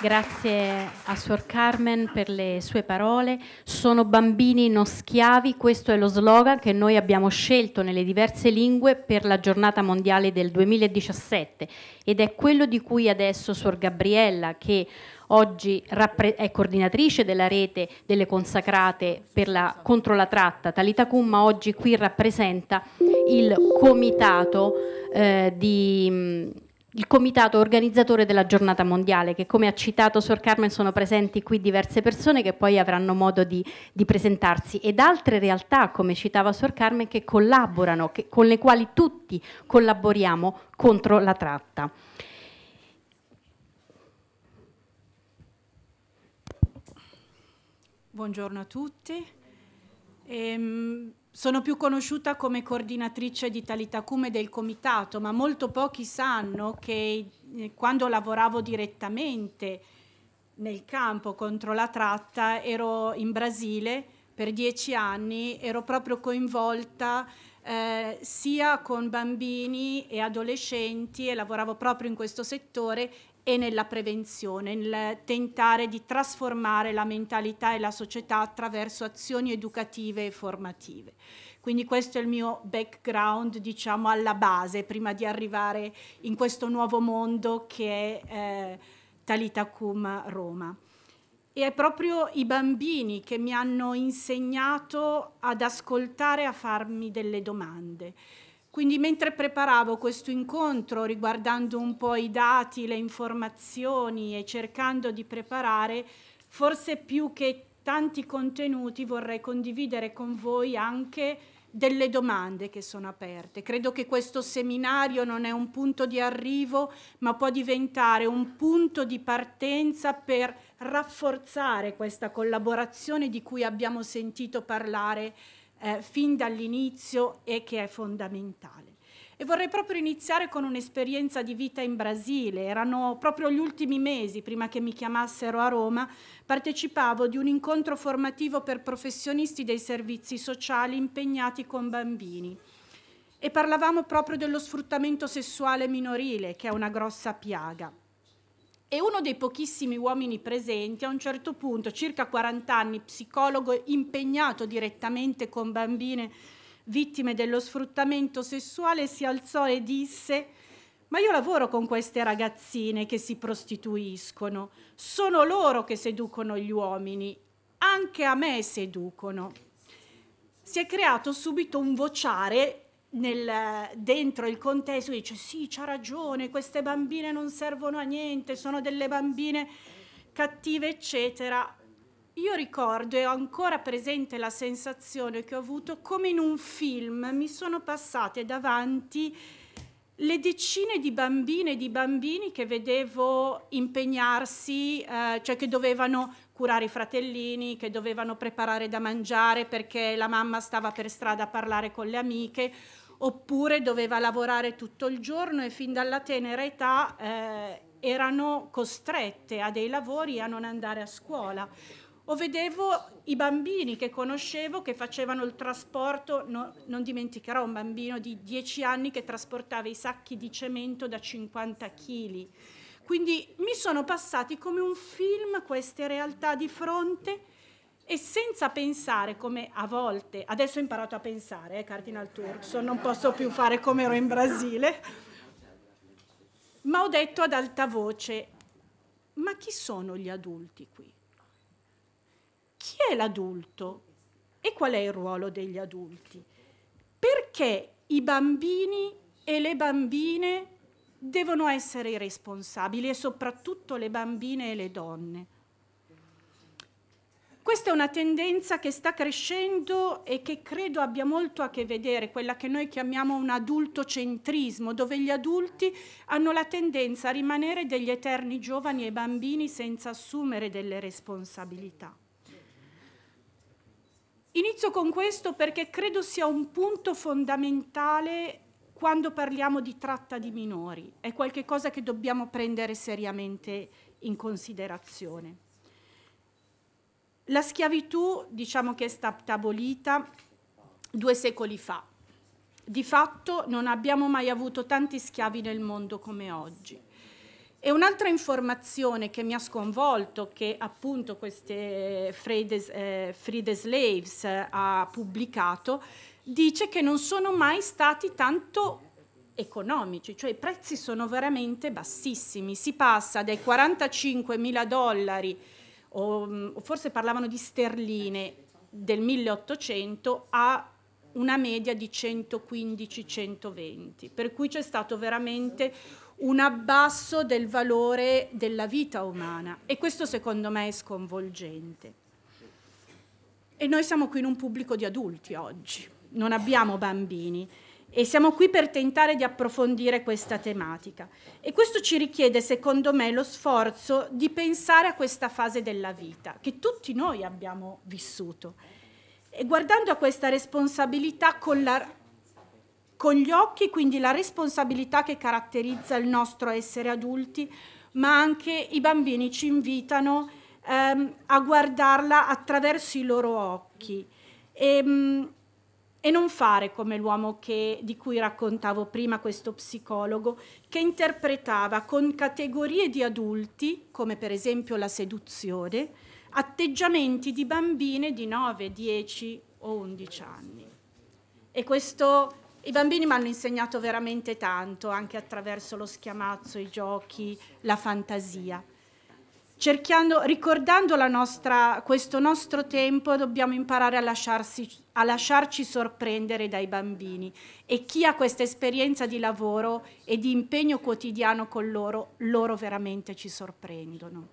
Grazie a Suor Carmen per le sue parole. Sono bambini non schiavi, questo è lo slogan che noi abbiamo scelto nelle diverse lingue per la giornata mondiale del 2017 ed è quello di cui adesso Suor Gabriella, che oggi è coordinatrice della rete delle consacrate la, contro la tratta Talita Kumma, oggi qui rappresenta il comitato eh, di il comitato organizzatore della giornata mondiale, che come ha citato Sor Carmen sono presenti qui diverse persone che poi avranno modo di, di presentarsi ed altre realtà, come citava Sor Carmen, che collaborano, che, con le quali tutti collaboriamo contro la tratta. Buongiorno a tutti. Ehm, sono più conosciuta come coordinatrice di Talitacume del comitato, ma molto pochi sanno che eh, quando lavoravo direttamente nel campo contro la tratta ero in Brasile per dieci anni, ero proprio coinvolta eh, sia con bambini e adolescenti e lavoravo proprio in questo settore e nella prevenzione, nel tentare di trasformare la mentalità e la società attraverso azioni educative e formative. Quindi questo è il mio background, diciamo, alla base, prima di arrivare in questo nuovo mondo che è eh, Talitacum Roma. E è proprio i bambini che mi hanno insegnato ad ascoltare, e a farmi delle domande. Quindi mentre preparavo questo incontro, riguardando un po' i dati, le informazioni e cercando di preparare, forse più che tanti contenuti vorrei condividere con voi anche delle domande che sono aperte. Credo che questo seminario non è un punto di arrivo, ma può diventare un punto di partenza per rafforzare questa collaborazione di cui abbiamo sentito parlare eh, fin dall'inizio e che è fondamentale. E vorrei proprio iniziare con un'esperienza di vita in Brasile. Erano proprio gli ultimi mesi prima che mi chiamassero a Roma, partecipavo di un incontro formativo per professionisti dei servizi sociali impegnati con bambini e parlavamo proprio dello sfruttamento sessuale minorile, che è una grossa piaga e uno dei pochissimi uomini presenti a un certo punto, circa 40 anni, psicologo impegnato direttamente con bambine vittime dello sfruttamento sessuale, si alzò e disse ma io lavoro con queste ragazzine che si prostituiscono, sono loro che seducono gli uomini, anche a me seducono. Si è creato subito un vociare nel, dentro il contesto dice sì, c'ha ragione, queste bambine non servono a niente, sono delle bambine cattive, eccetera. Io ricordo e ho ancora presente la sensazione che ho avuto come in un film mi sono passate davanti le decine di bambine e di bambini che vedevo impegnarsi, eh, cioè che dovevano curare i fratellini, che dovevano preparare da mangiare perché la mamma stava per strada a parlare con le amiche, oppure doveva lavorare tutto il giorno e fin dalla tenera età eh, erano costrette a dei lavori e a non andare a scuola. O vedevo i bambini che conoscevo che facevano il trasporto, no, non dimenticherò un bambino di 10 anni che trasportava i sacchi di cemento da 50 kg. Quindi mi sono passati come un film queste realtà di fronte e senza pensare come a volte, adesso ho imparato a pensare, eh, Cardinal Turkson, non posso più fare come ero in Brasile, ma ho detto ad alta voce, ma chi sono gli adulti qui? Chi è l'adulto e qual è il ruolo degli adulti? Perché i bambini e le bambine devono essere i responsabili e soprattutto le bambine e le donne? Questa è una tendenza che sta crescendo e che credo abbia molto a che vedere, quella che noi chiamiamo un adultocentrismo, dove gli adulti hanno la tendenza a rimanere degli eterni giovani e bambini senza assumere delle responsabilità. Inizio con questo perché credo sia un punto fondamentale quando parliamo di tratta di minori, è qualcosa che dobbiamo prendere seriamente in considerazione. La schiavitù diciamo che è stata abolita due secoli fa. Di fatto non abbiamo mai avuto tanti schiavi nel mondo come oggi. E un'altra informazione che mi ha sconvolto, che appunto queste Free the, Slaves ha pubblicato, dice che non sono mai stati tanto economici, cioè i prezzi sono veramente bassissimi. Si passa dai 45 mila dollari Mm, o, forse parlavano di sterline del 1800 a una media di 115-120, per cui c'è stato veramente un abbasso del valore della vita umana e questo secondo me è sconvolgente. E noi siamo qui in un pubblico di adulti oggi, non abbiamo bambini e siamo qui per tentare di approfondire questa tematica. E questo ci richiede, secondo me, lo sforzo di pensare a questa fase della vita che tutti noi abbiamo vissuto. E guardando a questa responsabilità con, la, con gli occhi, quindi la responsabilità che caratterizza il nostro essere adulti, ma anche i bambini ci invitano ehm, a guardarla attraverso i loro occhi. E, ehm, mh, e non fare come l'uomo di cui raccontavo prima, questo psicologo, che interpretava con categorie di adulti, come per esempio la seduzione, atteggiamenti di bambine di 9, 10 o 11 anni. E questo i bambini mi hanno insegnato veramente tanto, anche attraverso lo schiamazzo, i giochi, la fantasia cercando, ricordando nostra, questo nostro tempo, dobbiamo imparare a, lasciarsi, a lasciarci sorprendere dai bambini e chi ha questa esperienza di lavoro e di impegno quotidiano con loro, loro veramente ci sorprendono.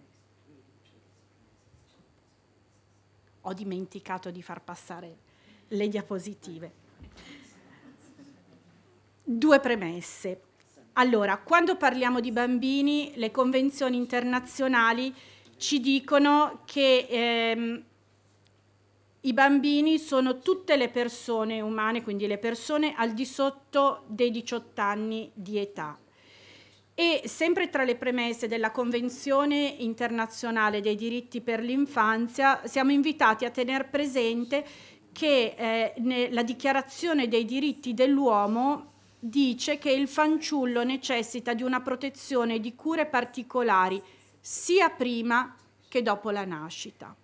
Ho dimenticato di far passare le diapositive. Due premesse. Allora, quando parliamo di bambini, le convenzioni internazionali ci dicono che ehm, i bambini sono tutte le persone umane, quindi le persone al di sotto dei 18 anni di età. E sempre tra le premesse della Convenzione internazionale dei diritti per l'infanzia siamo invitati a tenere presente che eh, la dichiarazione dei diritti dell'uomo dice che il fanciullo necessita di una protezione e di cure particolari sia prima che dopo la nascita.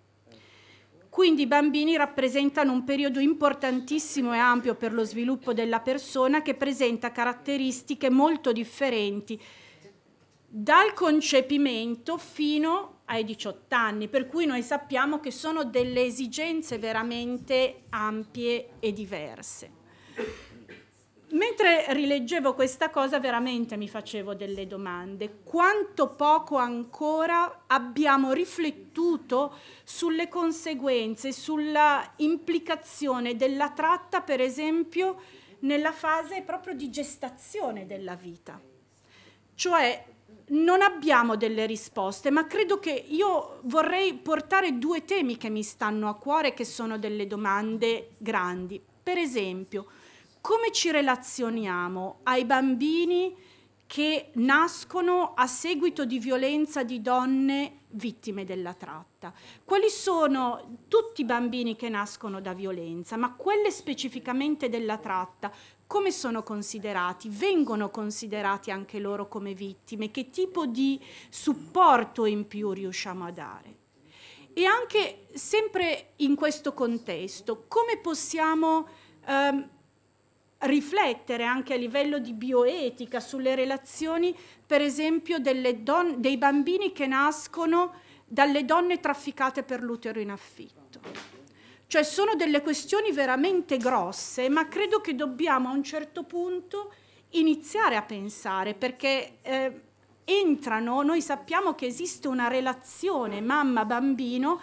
Quindi i bambini rappresentano un periodo importantissimo e ampio per lo sviluppo della persona che presenta caratteristiche molto differenti dal concepimento fino ai 18 anni, per cui noi sappiamo che sono delle esigenze veramente ampie e diverse. Mentre rileggevo questa cosa veramente mi facevo delle domande. Quanto poco ancora abbiamo riflettuto sulle conseguenze, sulla implicazione della tratta, per esempio, nella fase proprio di gestazione della vita. Cioè non abbiamo delle risposte, ma credo che io vorrei portare due temi che mi stanno a cuore, che sono delle domande grandi. Per esempio, come ci relazioniamo ai bambini che nascono a seguito di violenza di donne vittime della tratta. Quali sono tutti i bambini che nascono da violenza, ma quelle specificamente della tratta, come sono considerati? Vengono considerati anche loro come vittime? Che tipo di supporto in più riusciamo a dare? E anche sempre in questo contesto, come possiamo ehm, riflettere anche a livello di bioetica sulle relazioni, per esempio, dei bambini che nascono dalle donne trafficate per l'utero in affitto. Cioè sono delle questioni veramente grosse, ma credo che dobbiamo a un certo punto iniziare a pensare, perché eh, entrano, noi sappiamo che esiste una relazione mamma-bambino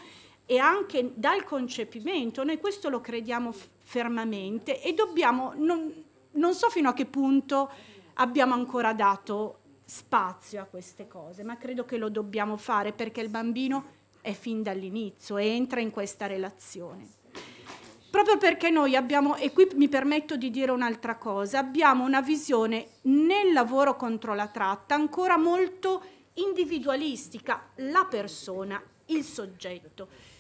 e anche dal concepimento, noi questo lo crediamo fermamente e dobbiamo, non, non so fino a che punto abbiamo ancora dato spazio a queste cose, ma credo che lo dobbiamo fare perché il bambino è fin dall'inizio e entra in questa relazione. Proprio perché noi abbiamo, e qui mi permetto di dire un'altra cosa, abbiamo una visione nel lavoro contro la tratta ancora molto individualistica, la persona, il soggetto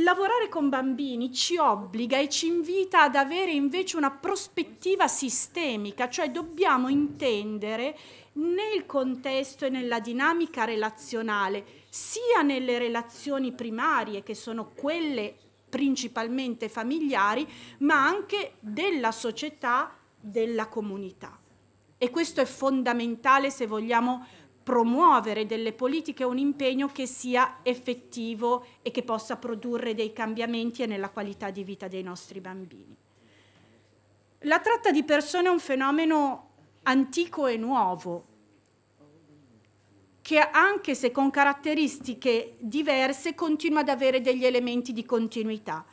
lavorare con bambini ci obbliga e ci invita ad avere invece una prospettiva sistemica, cioè dobbiamo intendere nel contesto e nella dinamica relazionale, sia nelle relazioni primarie che sono quelle principalmente familiari, ma anche della società, della comunità. E questo è fondamentale se vogliamo promuovere delle politiche un impegno che sia effettivo e che possa produrre dei cambiamenti nella qualità di vita dei nostri bambini. La tratta di persone è un fenomeno antico e nuovo, che anche se con caratteristiche diverse continua ad avere degli elementi di continuità.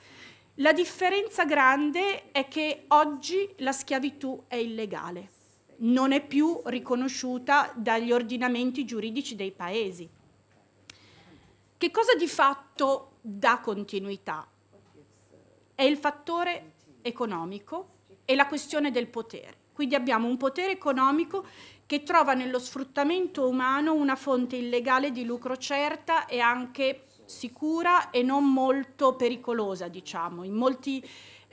La differenza grande è che oggi la schiavitù è illegale non è più riconosciuta dagli ordinamenti giuridici dei paesi. Che cosa di fatto dà continuità? È il fattore economico e la questione del potere. Quindi abbiamo un potere economico che trova nello sfruttamento umano una fonte illegale di lucro certa e anche sicura e non molto pericolosa, diciamo. In molti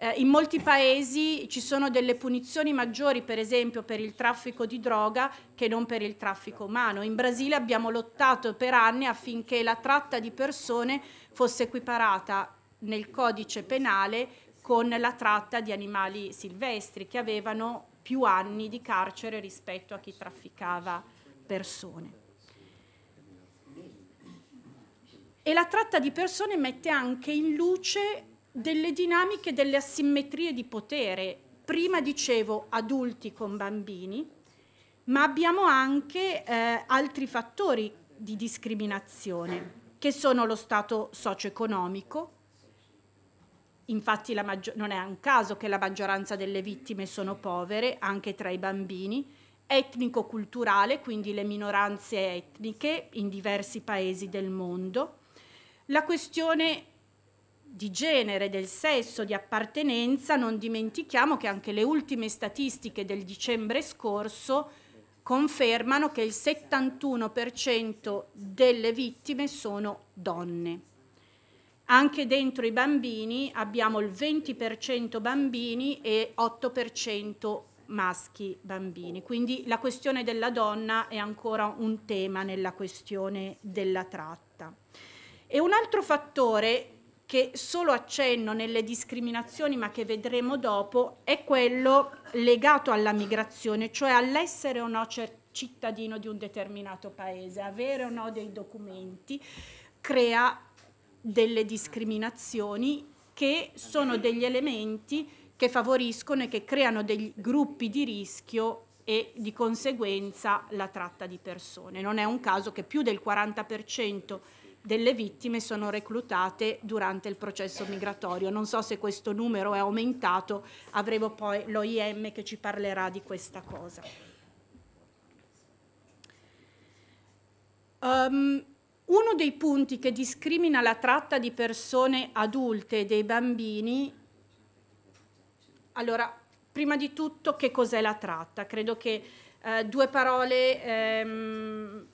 eh, in molti paesi ci sono delle punizioni maggiori, per esempio, per il traffico di droga che non per il traffico umano. In Brasile abbiamo lottato per anni affinché la tratta di persone fosse equiparata nel codice penale con la tratta di animali silvestri che avevano più anni di carcere rispetto a chi trafficava persone. E la tratta di persone mette anche in luce delle dinamiche, delle asimmetrie di potere. Prima dicevo adulti con bambini, ma abbiamo anche eh, altri fattori di discriminazione, che sono lo stato socio-economico. Infatti non è un caso che la maggioranza delle vittime sono povere, anche tra i bambini, etnico-culturale, quindi le minoranze etniche in diversi paesi del mondo, la questione di genere, del sesso, di appartenenza, non dimentichiamo che anche le ultime statistiche del dicembre scorso confermano che il 71% delle vittime sono donne. Anche dentro i bambini abbiamo il 20% bambini e 8% maschi bambini, quindi la questione della donna è ancora un tema nella questione della tratta. E un altro fattore che solo accenno nelle discriminazioni, ma che vedremo dopo, è quello legato alla migrazione, cioè all'essere o no cittadino di un determinato paese, avere o no dei documenti, crea delle discriminazioni che sono degli elementi che favoriscono e che creano dei gruppi di rischio e di conseguenza la tratta di persone. Non è un caso che più del 40% delle vittime sono reclutate durante il processo migratorio. Non so se questo numero è aumentato, avremo poi l'OIM che ci parlerà di questa cosa. Um, uno dei punti che discrimina la tratta di persone adulte e dei bambini, allora, prima di tutto che cos'è la tratta? Credo che eh, due parole ehm,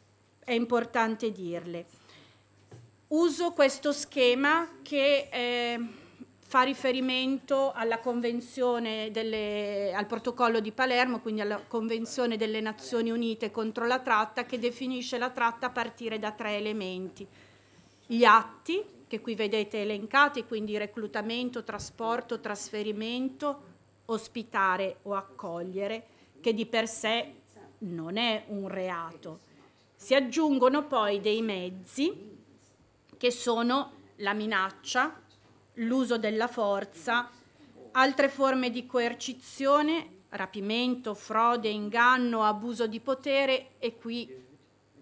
è importante dirle uso questo schema che eh, fa riferimento alla convenzione delle, al protocollo di Palermo, quindi alla convenzione delle Nazioni Unite contro la tratta che definisce la tratta a partire da tre elementi. Gli atti, che qui vedete elencati, quindi reclutamento, trasporto, trasferimento, ospitare o accogliere, che di per sé non è un reato. Si aggiungono poi dei mezzi, che sono la minaccia, l'uso della forza, altre forme di coercizione, rapimento, frode, inganno, abuso di potere e qui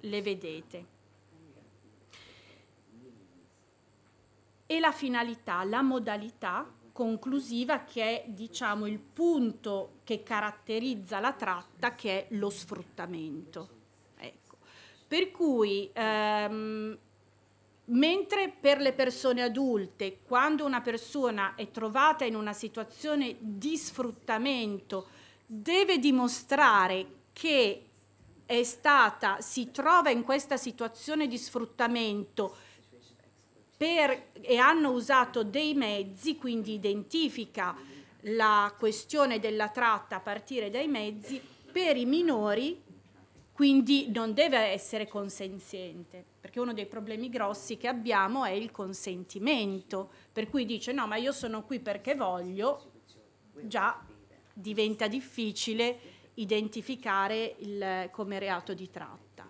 le vedete. E la finalità, la modalità conclusiva che è diciamo, il punto che caratterizza la tratta che è lo sfruttamento. Ecco. Per cui ehm, Mentre per le persone adulte, quando una persona è trovata in una situazione di sfruttamento, deve dimostrare che è stata, si trova in questa situazione di sfruttamento per, e hanno usato dei mezzi, quindi identifica la questione della tratta a partire dai mezzi, per i minori quindi non deve essere consenziente, perché uno dei problemi grossi che abbiamo è il consentimento, per cui dice no ma io sono qui perché voglio, già diventa difficile identificare il, come reato di tratta.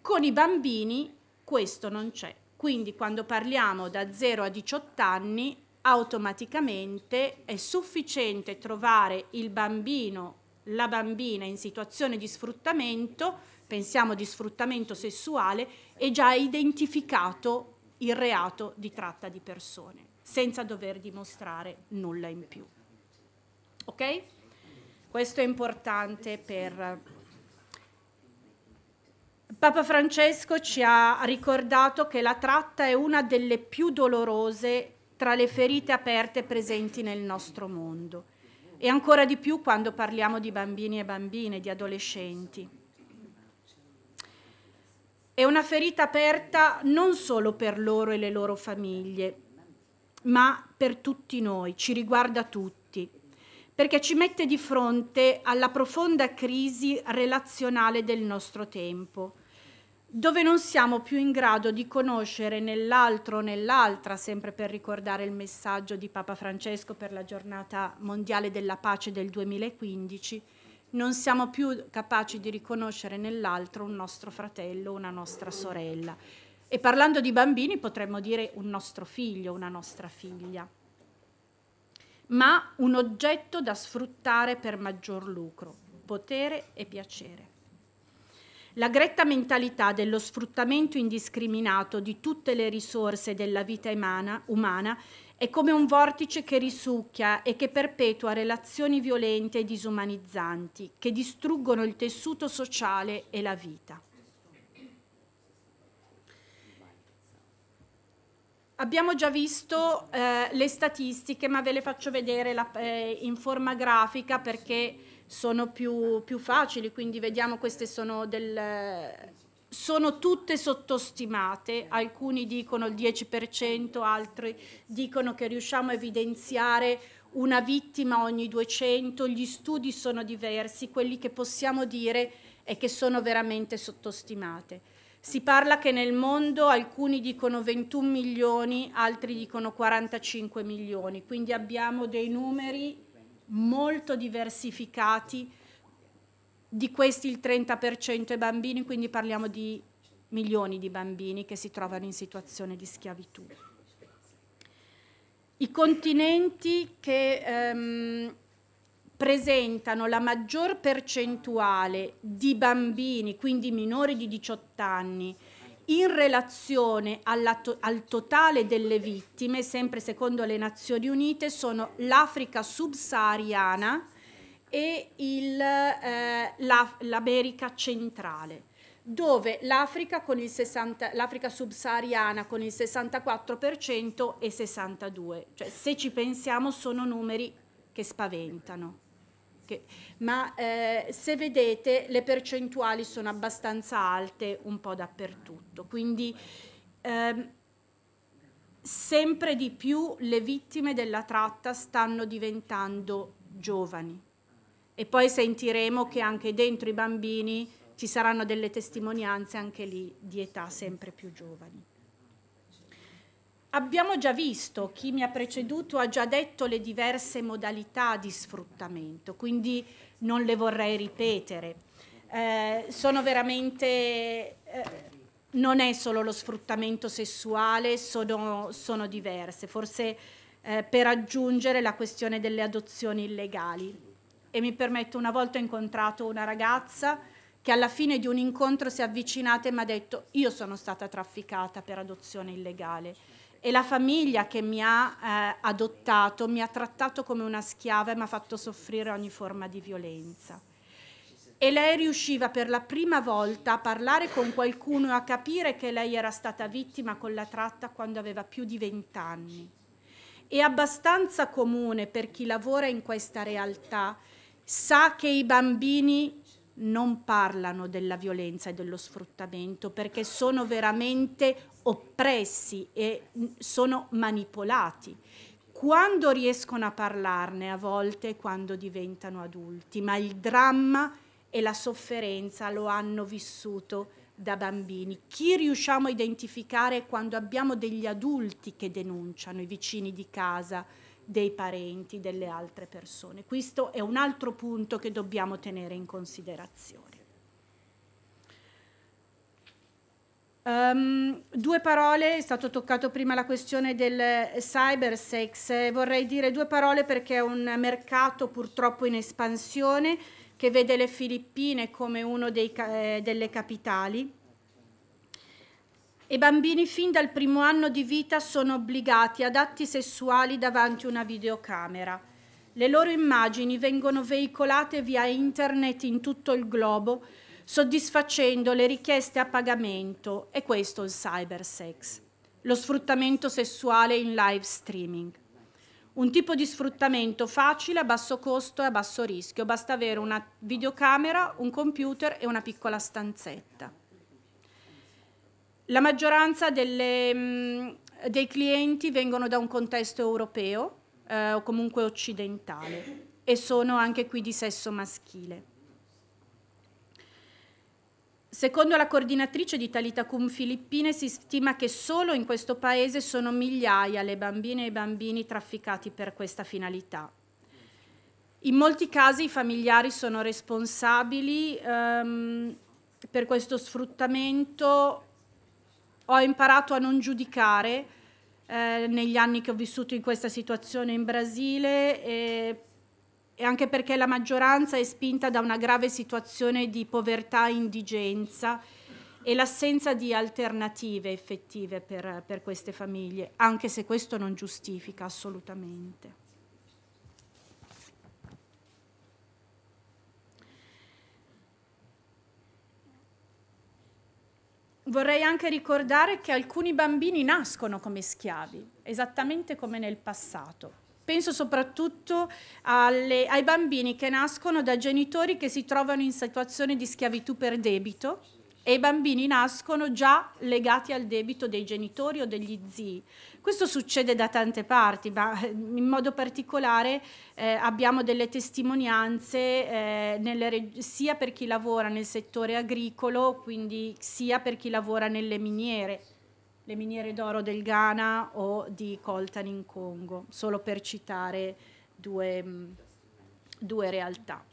Con i bambini questo non c'è, quindi quando parliamo da 0 a 18 anni automaticamente è sufficiente trovare il bambino la bambina in situazione di sfruttamento, pensiamo di sfruttamento sessuale, è già identificato il reato di tratta di persone, senza dover dimostrare nulla in più. Ok? Questo è importante per... Papa Francesco ci ha ricordato che la tratta è una delle più dolorose tra le ferite aperte presenti nel nostro mondo e ancora di più quando parliamo di bambini e bambine, di adolescenti. È una ferita aperta non solo per loro e le loro famiglie, ma per tutti noi, ci riguarda tutti, perché ci mette di fronte alla profonda crisi relazionale del nostro tempo dove non siamo più in grado di conoscere nell'altro o nell'altra, sempre per ricordare il messaggio di Papa Francesco per la giornata mondiale della pace del 2015, non siamo più capaci di riconoscere nell'altro un nostro fratello, una nostra sorella. E parlando di bambini potremmo dire un nostro figlio, una nostra figlia, ma un oggetto da sfruttare per maggior lucro, potere e piacere. La gretta mentalità dello sfruttamento indiscriminato di tutte le risorse della vita umana, umana è come un vortice che risucchia e che perpetua relazioni violente e disumanizzanti, che distruggono il tessuto sociale e la vita. Abbiamo già visto eh, le statistiche, ma ve le faccio vedere la, eh, in forma grafica perché sono più, più facili, quindi vediamo queste sono del... Sono tutte sottostimate, alcuni dicono il 10%, altri dicono che riusciamo a evidenziare una vittima ogni 200, gli studi sono diversi, quelli che possiamo dire è che sono veramente sottostimate. Si parla che nel mondo alcuni dicono 21 milioni, altri dicono 45 milioni, quindi abbiamo dei numeri molto diversificati, di questi il 30% è bambini, quindi parliamo di milioni di bambini che si trovano in situazione di schiavitù. I continenti che ehm, presentano la maggior percentuale di bambini, quindi minori di 18 anni, in relazione to al totale delle vittime, sempre secondo le Nazioni Unite, sono l'Africa subsahariana e eh, l'America eh, centrale, dove l'Africa, subsahariana con il 64% e 62%, cioè se ci pensiamo sono numeri che spaventano. Che, ma eh, se vedete le percentuali sono abbastanza alte un po' dappertutto, quindi ehm, sempre di più le vittime della tratta stanno diventando giovani e poi sentiremo che anche dentro i bambini ci saranno delle testimonianze anche lì di età sempre più giovani. Abbiamo già visto, chi mi ha preceduto ha già detto le diverse modalità di sfruttamento, quindi non le vorrei ripetere. Eh, sono veramente, eh, non è solo lo sfruttamento sessuale, sono, sono diverse, forse eh, per aggiungere la questione delle adozioni illegali. E mi permetto, una volta ho incontrato una ragazza che alla fine di un incontro si è avvicinata e mi ha detto io sono stata trafficata per adozione illegale e la famiglia che mi ha eh, adottato mi ha trattato come una schiava e mi ha fatto soffrire ogni forma di violenza. E lei riusciva per la prima volta a parlare con qualcuno e a capire che lei era stata vittima con la tratta quando aveva più di vent'anni. È abbastanza comune per chi lavora in questa realtà, sa che i bambini non parlano della violenza e dello sfruttamento perché sono veramente oppressi e mm, sono manipolati. Quando riescono a parlarne a volte è quando diventano adulti, ma il dramma e la sofferenza lo hanno vissuto da bambini. Chi riusciamo a identificare quando abbiamo degli adulti che denunciano, i vicini di casa, dei parenti, delle altre persone. Questo è un altro punto che dobbiamo tenere in considerazione. Um, due parole, è stato toccato prima la questione del cybersex, vorrei dire due parole perché è un mercato purtroppo in espansione che vede le Filippine come una eh, delle capitali i bambini fin dal primo anno di vita sono obbligati ad atti sessuali davanti a una videocamera. Le loro immagini vengono veicolate via internet in tutto il globo, soddisfacendo le richieste a pagamento, e questo il cybersex, lo sfruttamento sessuale in live streaming. Un tipo di sfruttamento facile, a basso costo e a basso rischio, basta avere una videocamera, un computer e una piccola stanzetta. La maggioranza delle, mm, dei clienti vengono da un contesto europeo eh, o comunque occidentale e sono anche qui di sesso maschile. Secondo la coordinatrice di Talitacum Filippine si stima che solo in questo paese sono migliaia le bambine e i bambini trafficati per questa finalità. In molti casi i familiari sono responsabili ehm, per questo sfruttamento ho imparato a non giudicare eh, negli anni che ho vissuto in questa situazione in Brasile e, e, anche perché la maggioranza è spinta da una grave situazione di povertà e indigenza e l'assenza di alternative effettive per, per queste famiglie, anche se questo non giustifica assolutamente. Vorrei anche ricordare che alcuni bambini nascono come schiavi, esattamente come nel passato. Penso soprattutto alle, ai bambini che nascono da genitori che si trovano in situazione di schiavitù per debito e i bambini nascono già legati al debito dei genitori o degli zii. Questo succede da tante parti, ma eh, in modo particolare eh, abbiamo delle testimonianze eh, nelle, sia per chi lavora nel settore agricolo, quindi sia per chi lavora nelle miniere, le miniere d'oro del Ghana o di Coltan in Congo, solo per citare due, mm, due realtà.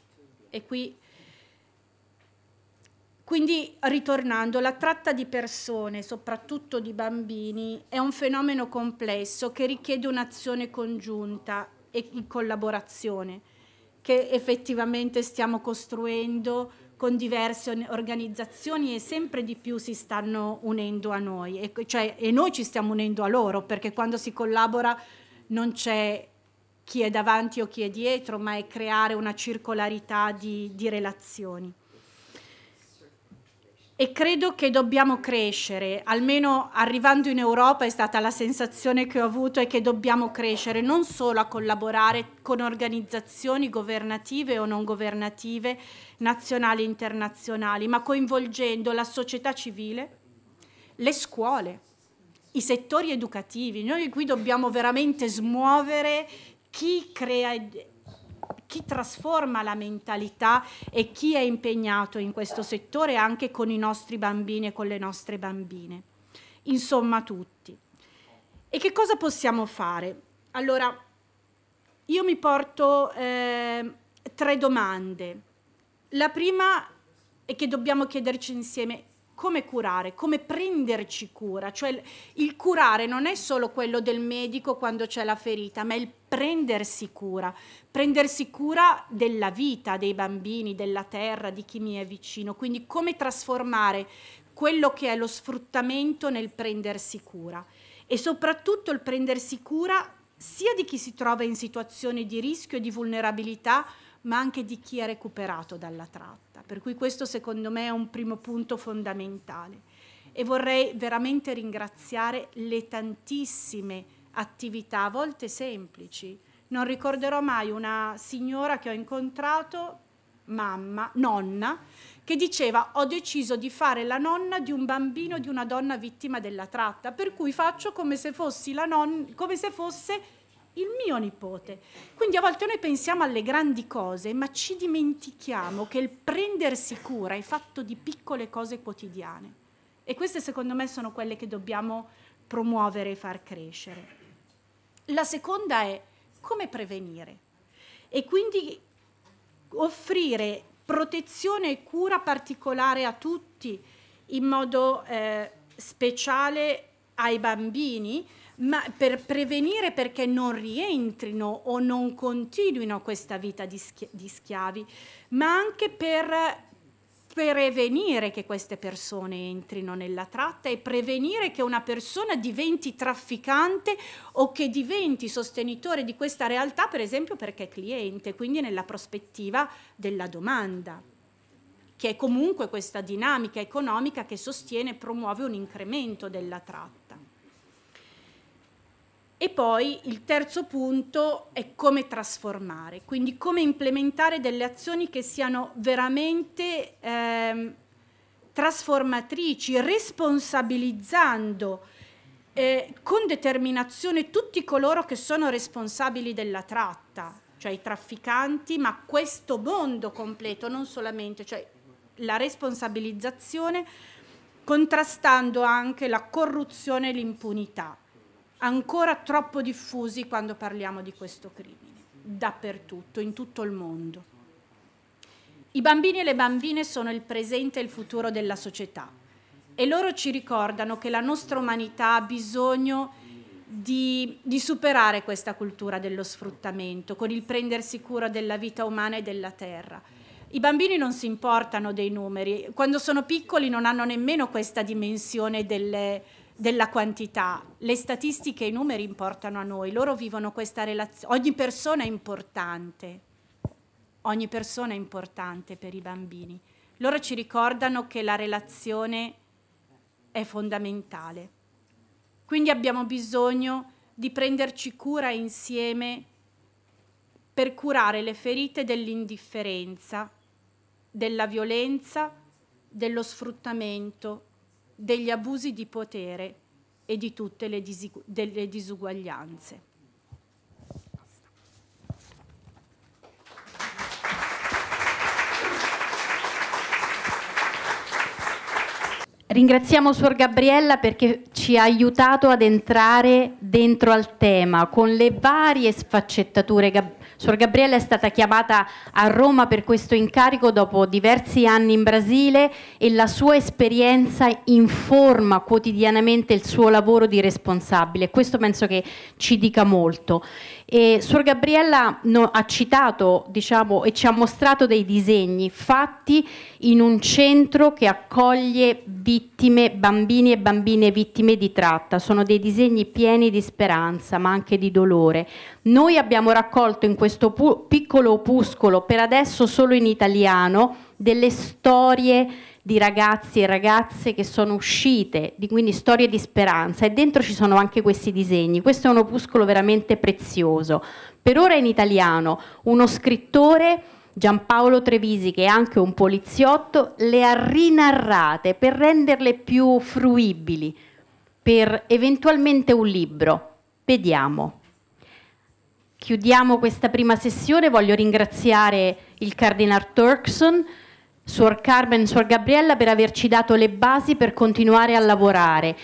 E qui quindi, ritornando, la tratta di persone, soprattutto di bambini, è un fenomeno complesso che richiede un'azione congiunta e in collaborazione, che effettivamente stiamo costruendo con diverse organizzazioni e sempre di più si stanno unendo a noi, e, cioè, e noi ci stiamo unendo a loro, perché quando si collabora non c'è chi è davanti o chi è dietro, ma è creare una circolarità di, di relazioni e credo che dobbiamo crescere, almeno arrivando in Europa è stata la sensazione che ho avuto è che dobbiamo crescere non solo a collaborare con organizzazioni governative o non governative, nazionali e internazionali, ma coinvolgendo la società civile, le scuole, i settori educativi. Noi qui dobbiamo veramente smuovere chi crea chi trasforma la mentalità e chi è impegnato in questo settore anche con i nostri bambini e con le nostre bambine. Insomma tutti. E che cosa possiamo fare? Allora, io mi porto eh, tre domande. La prima è che dobbiamo chiederci insieme come curare, come prenderci cura, cioè il, curare non è solo quello del medico quando c'è la ferita, ma è il prendersi cura, prendersi cura della vita dei bambini, della terra, di chi mi è vicino, quindi come trasformare quello che è lo sfruttamento nel prendersi cura e soprattutto il prendersi cura sia di chi si trova in situazioni di rischio e di vulnerabilità, ma anche di chi è recuperato dalla tratta. Per cui questo secondo me è un primo punto fondamentale. E vorrei veramente ringraziare le tantissime attività, a volte semplici. Non ricorderò mai una signora che ho incontrato, mamma, nonna, che diceva ho deciso di fare la nonna di un bambino di una donna vittima della tratta, per cui faccio come se, fossi la non- come se fosse il mio nipote. Quindi a volte noi pensiamo alle grandi cose, ma ci dimentichiamo che il prendersi cura è fatto di piccole cose quotidiane. E queste secondo me sono quelle che dobbiamo promuovere e far crescere. La seconda è come prevenire e quindi offrire protezione e cura particolare a tutti in modo eh, speciale ai bambini, ma per prevenire perché non rientrino o non continuino questa vita di, schi di schiavi, ma anche per prevenire che queste persone entrino nella tratta e prevenire che una persona diventi trafficante o che diventi sostenitore di questa realtà, per esempio perché è cliente, quindi nella prospettiva della domanda, che è comunque questa dinamica economica che sostiene e promuove un incremento della tratta. E poi il terzo punto è come trasformare, quindi come implementare delle azioni che siano veramente ehm, trasformatrici, responsabilizzando eh, con determinazione tutti coloro che sono responsabili della tratta, cioè i trafficanti, ma questo mondo completo, non solamente, cioè la responsabilizzazione, contrastando anche la corruzione e l'impunità ancora troppo diffusi quando parliamo di questo crimine, dappertutto, in tutto il mondo. I bambini e le bambine sono il presente e il futuro della società e loro ci ricordano che la nostra umanità ha bisogno di, di, superare questa cultura dello sfruttamento, con il prendersi cura della vita umana e della terra. I bambini non si importano dei numeri, quando sono piccoli non hanno nemmeno questa dimensione delle, della quantità. Le statistiche e i numeri importano a noi, loro vivono questa relazione, ogni persona è importante, ogni persona è importante per i bambini. Loro ci ricordano che la relazione è fondamentale. Quindi abbiamo bisogno di prenderci cura insieme per curare le ferite dell'indifferenza, della violenza, dello sfruttamento degli abusi di potere e di tutte le delle disuguaglianze. Ringraziamo Suor Gabriella perché ci ha aiutato ad entrare dentro al tema con le varie sfaccettature. Gab Sor Gabriella è stata chiamata a Roma per questo incarico dopo diversi anni in Brasile e la sua esperienza informa quotidianamente il suo lavoro di responsabile. Questo penso che ci dica molto. E Suor Gabriella no, ha citato diciamo, e ci ha mostrato dei disegni fatti in un centro che accoglie vittime, bambini e bambine vittime di tratta. Sono dei disegni pieni di speranza ma anche di dolore. Noi abbiamo raccolto in questo piccolo opuscolo, per adesso solo in italiano, delle storie di ragazzi e ragazze che sono uscite, di quindi storie di speranza e dentro ci sono anche questi disegni. Questo è un opuscolo veramente prezioso. Per ora in italiano uno scrittore Giampaolo Trevisi, che è anche un poliziotto, le ha rinarrate per renderle più fruibili, per eventualmente un libro. Vediamo. Chiudiamo questa prima sessione, voglio ringraziare il Cardinal Turkson, Suor Carmen, Suor Gabriella per averci dato le basi per continuare a lavorare,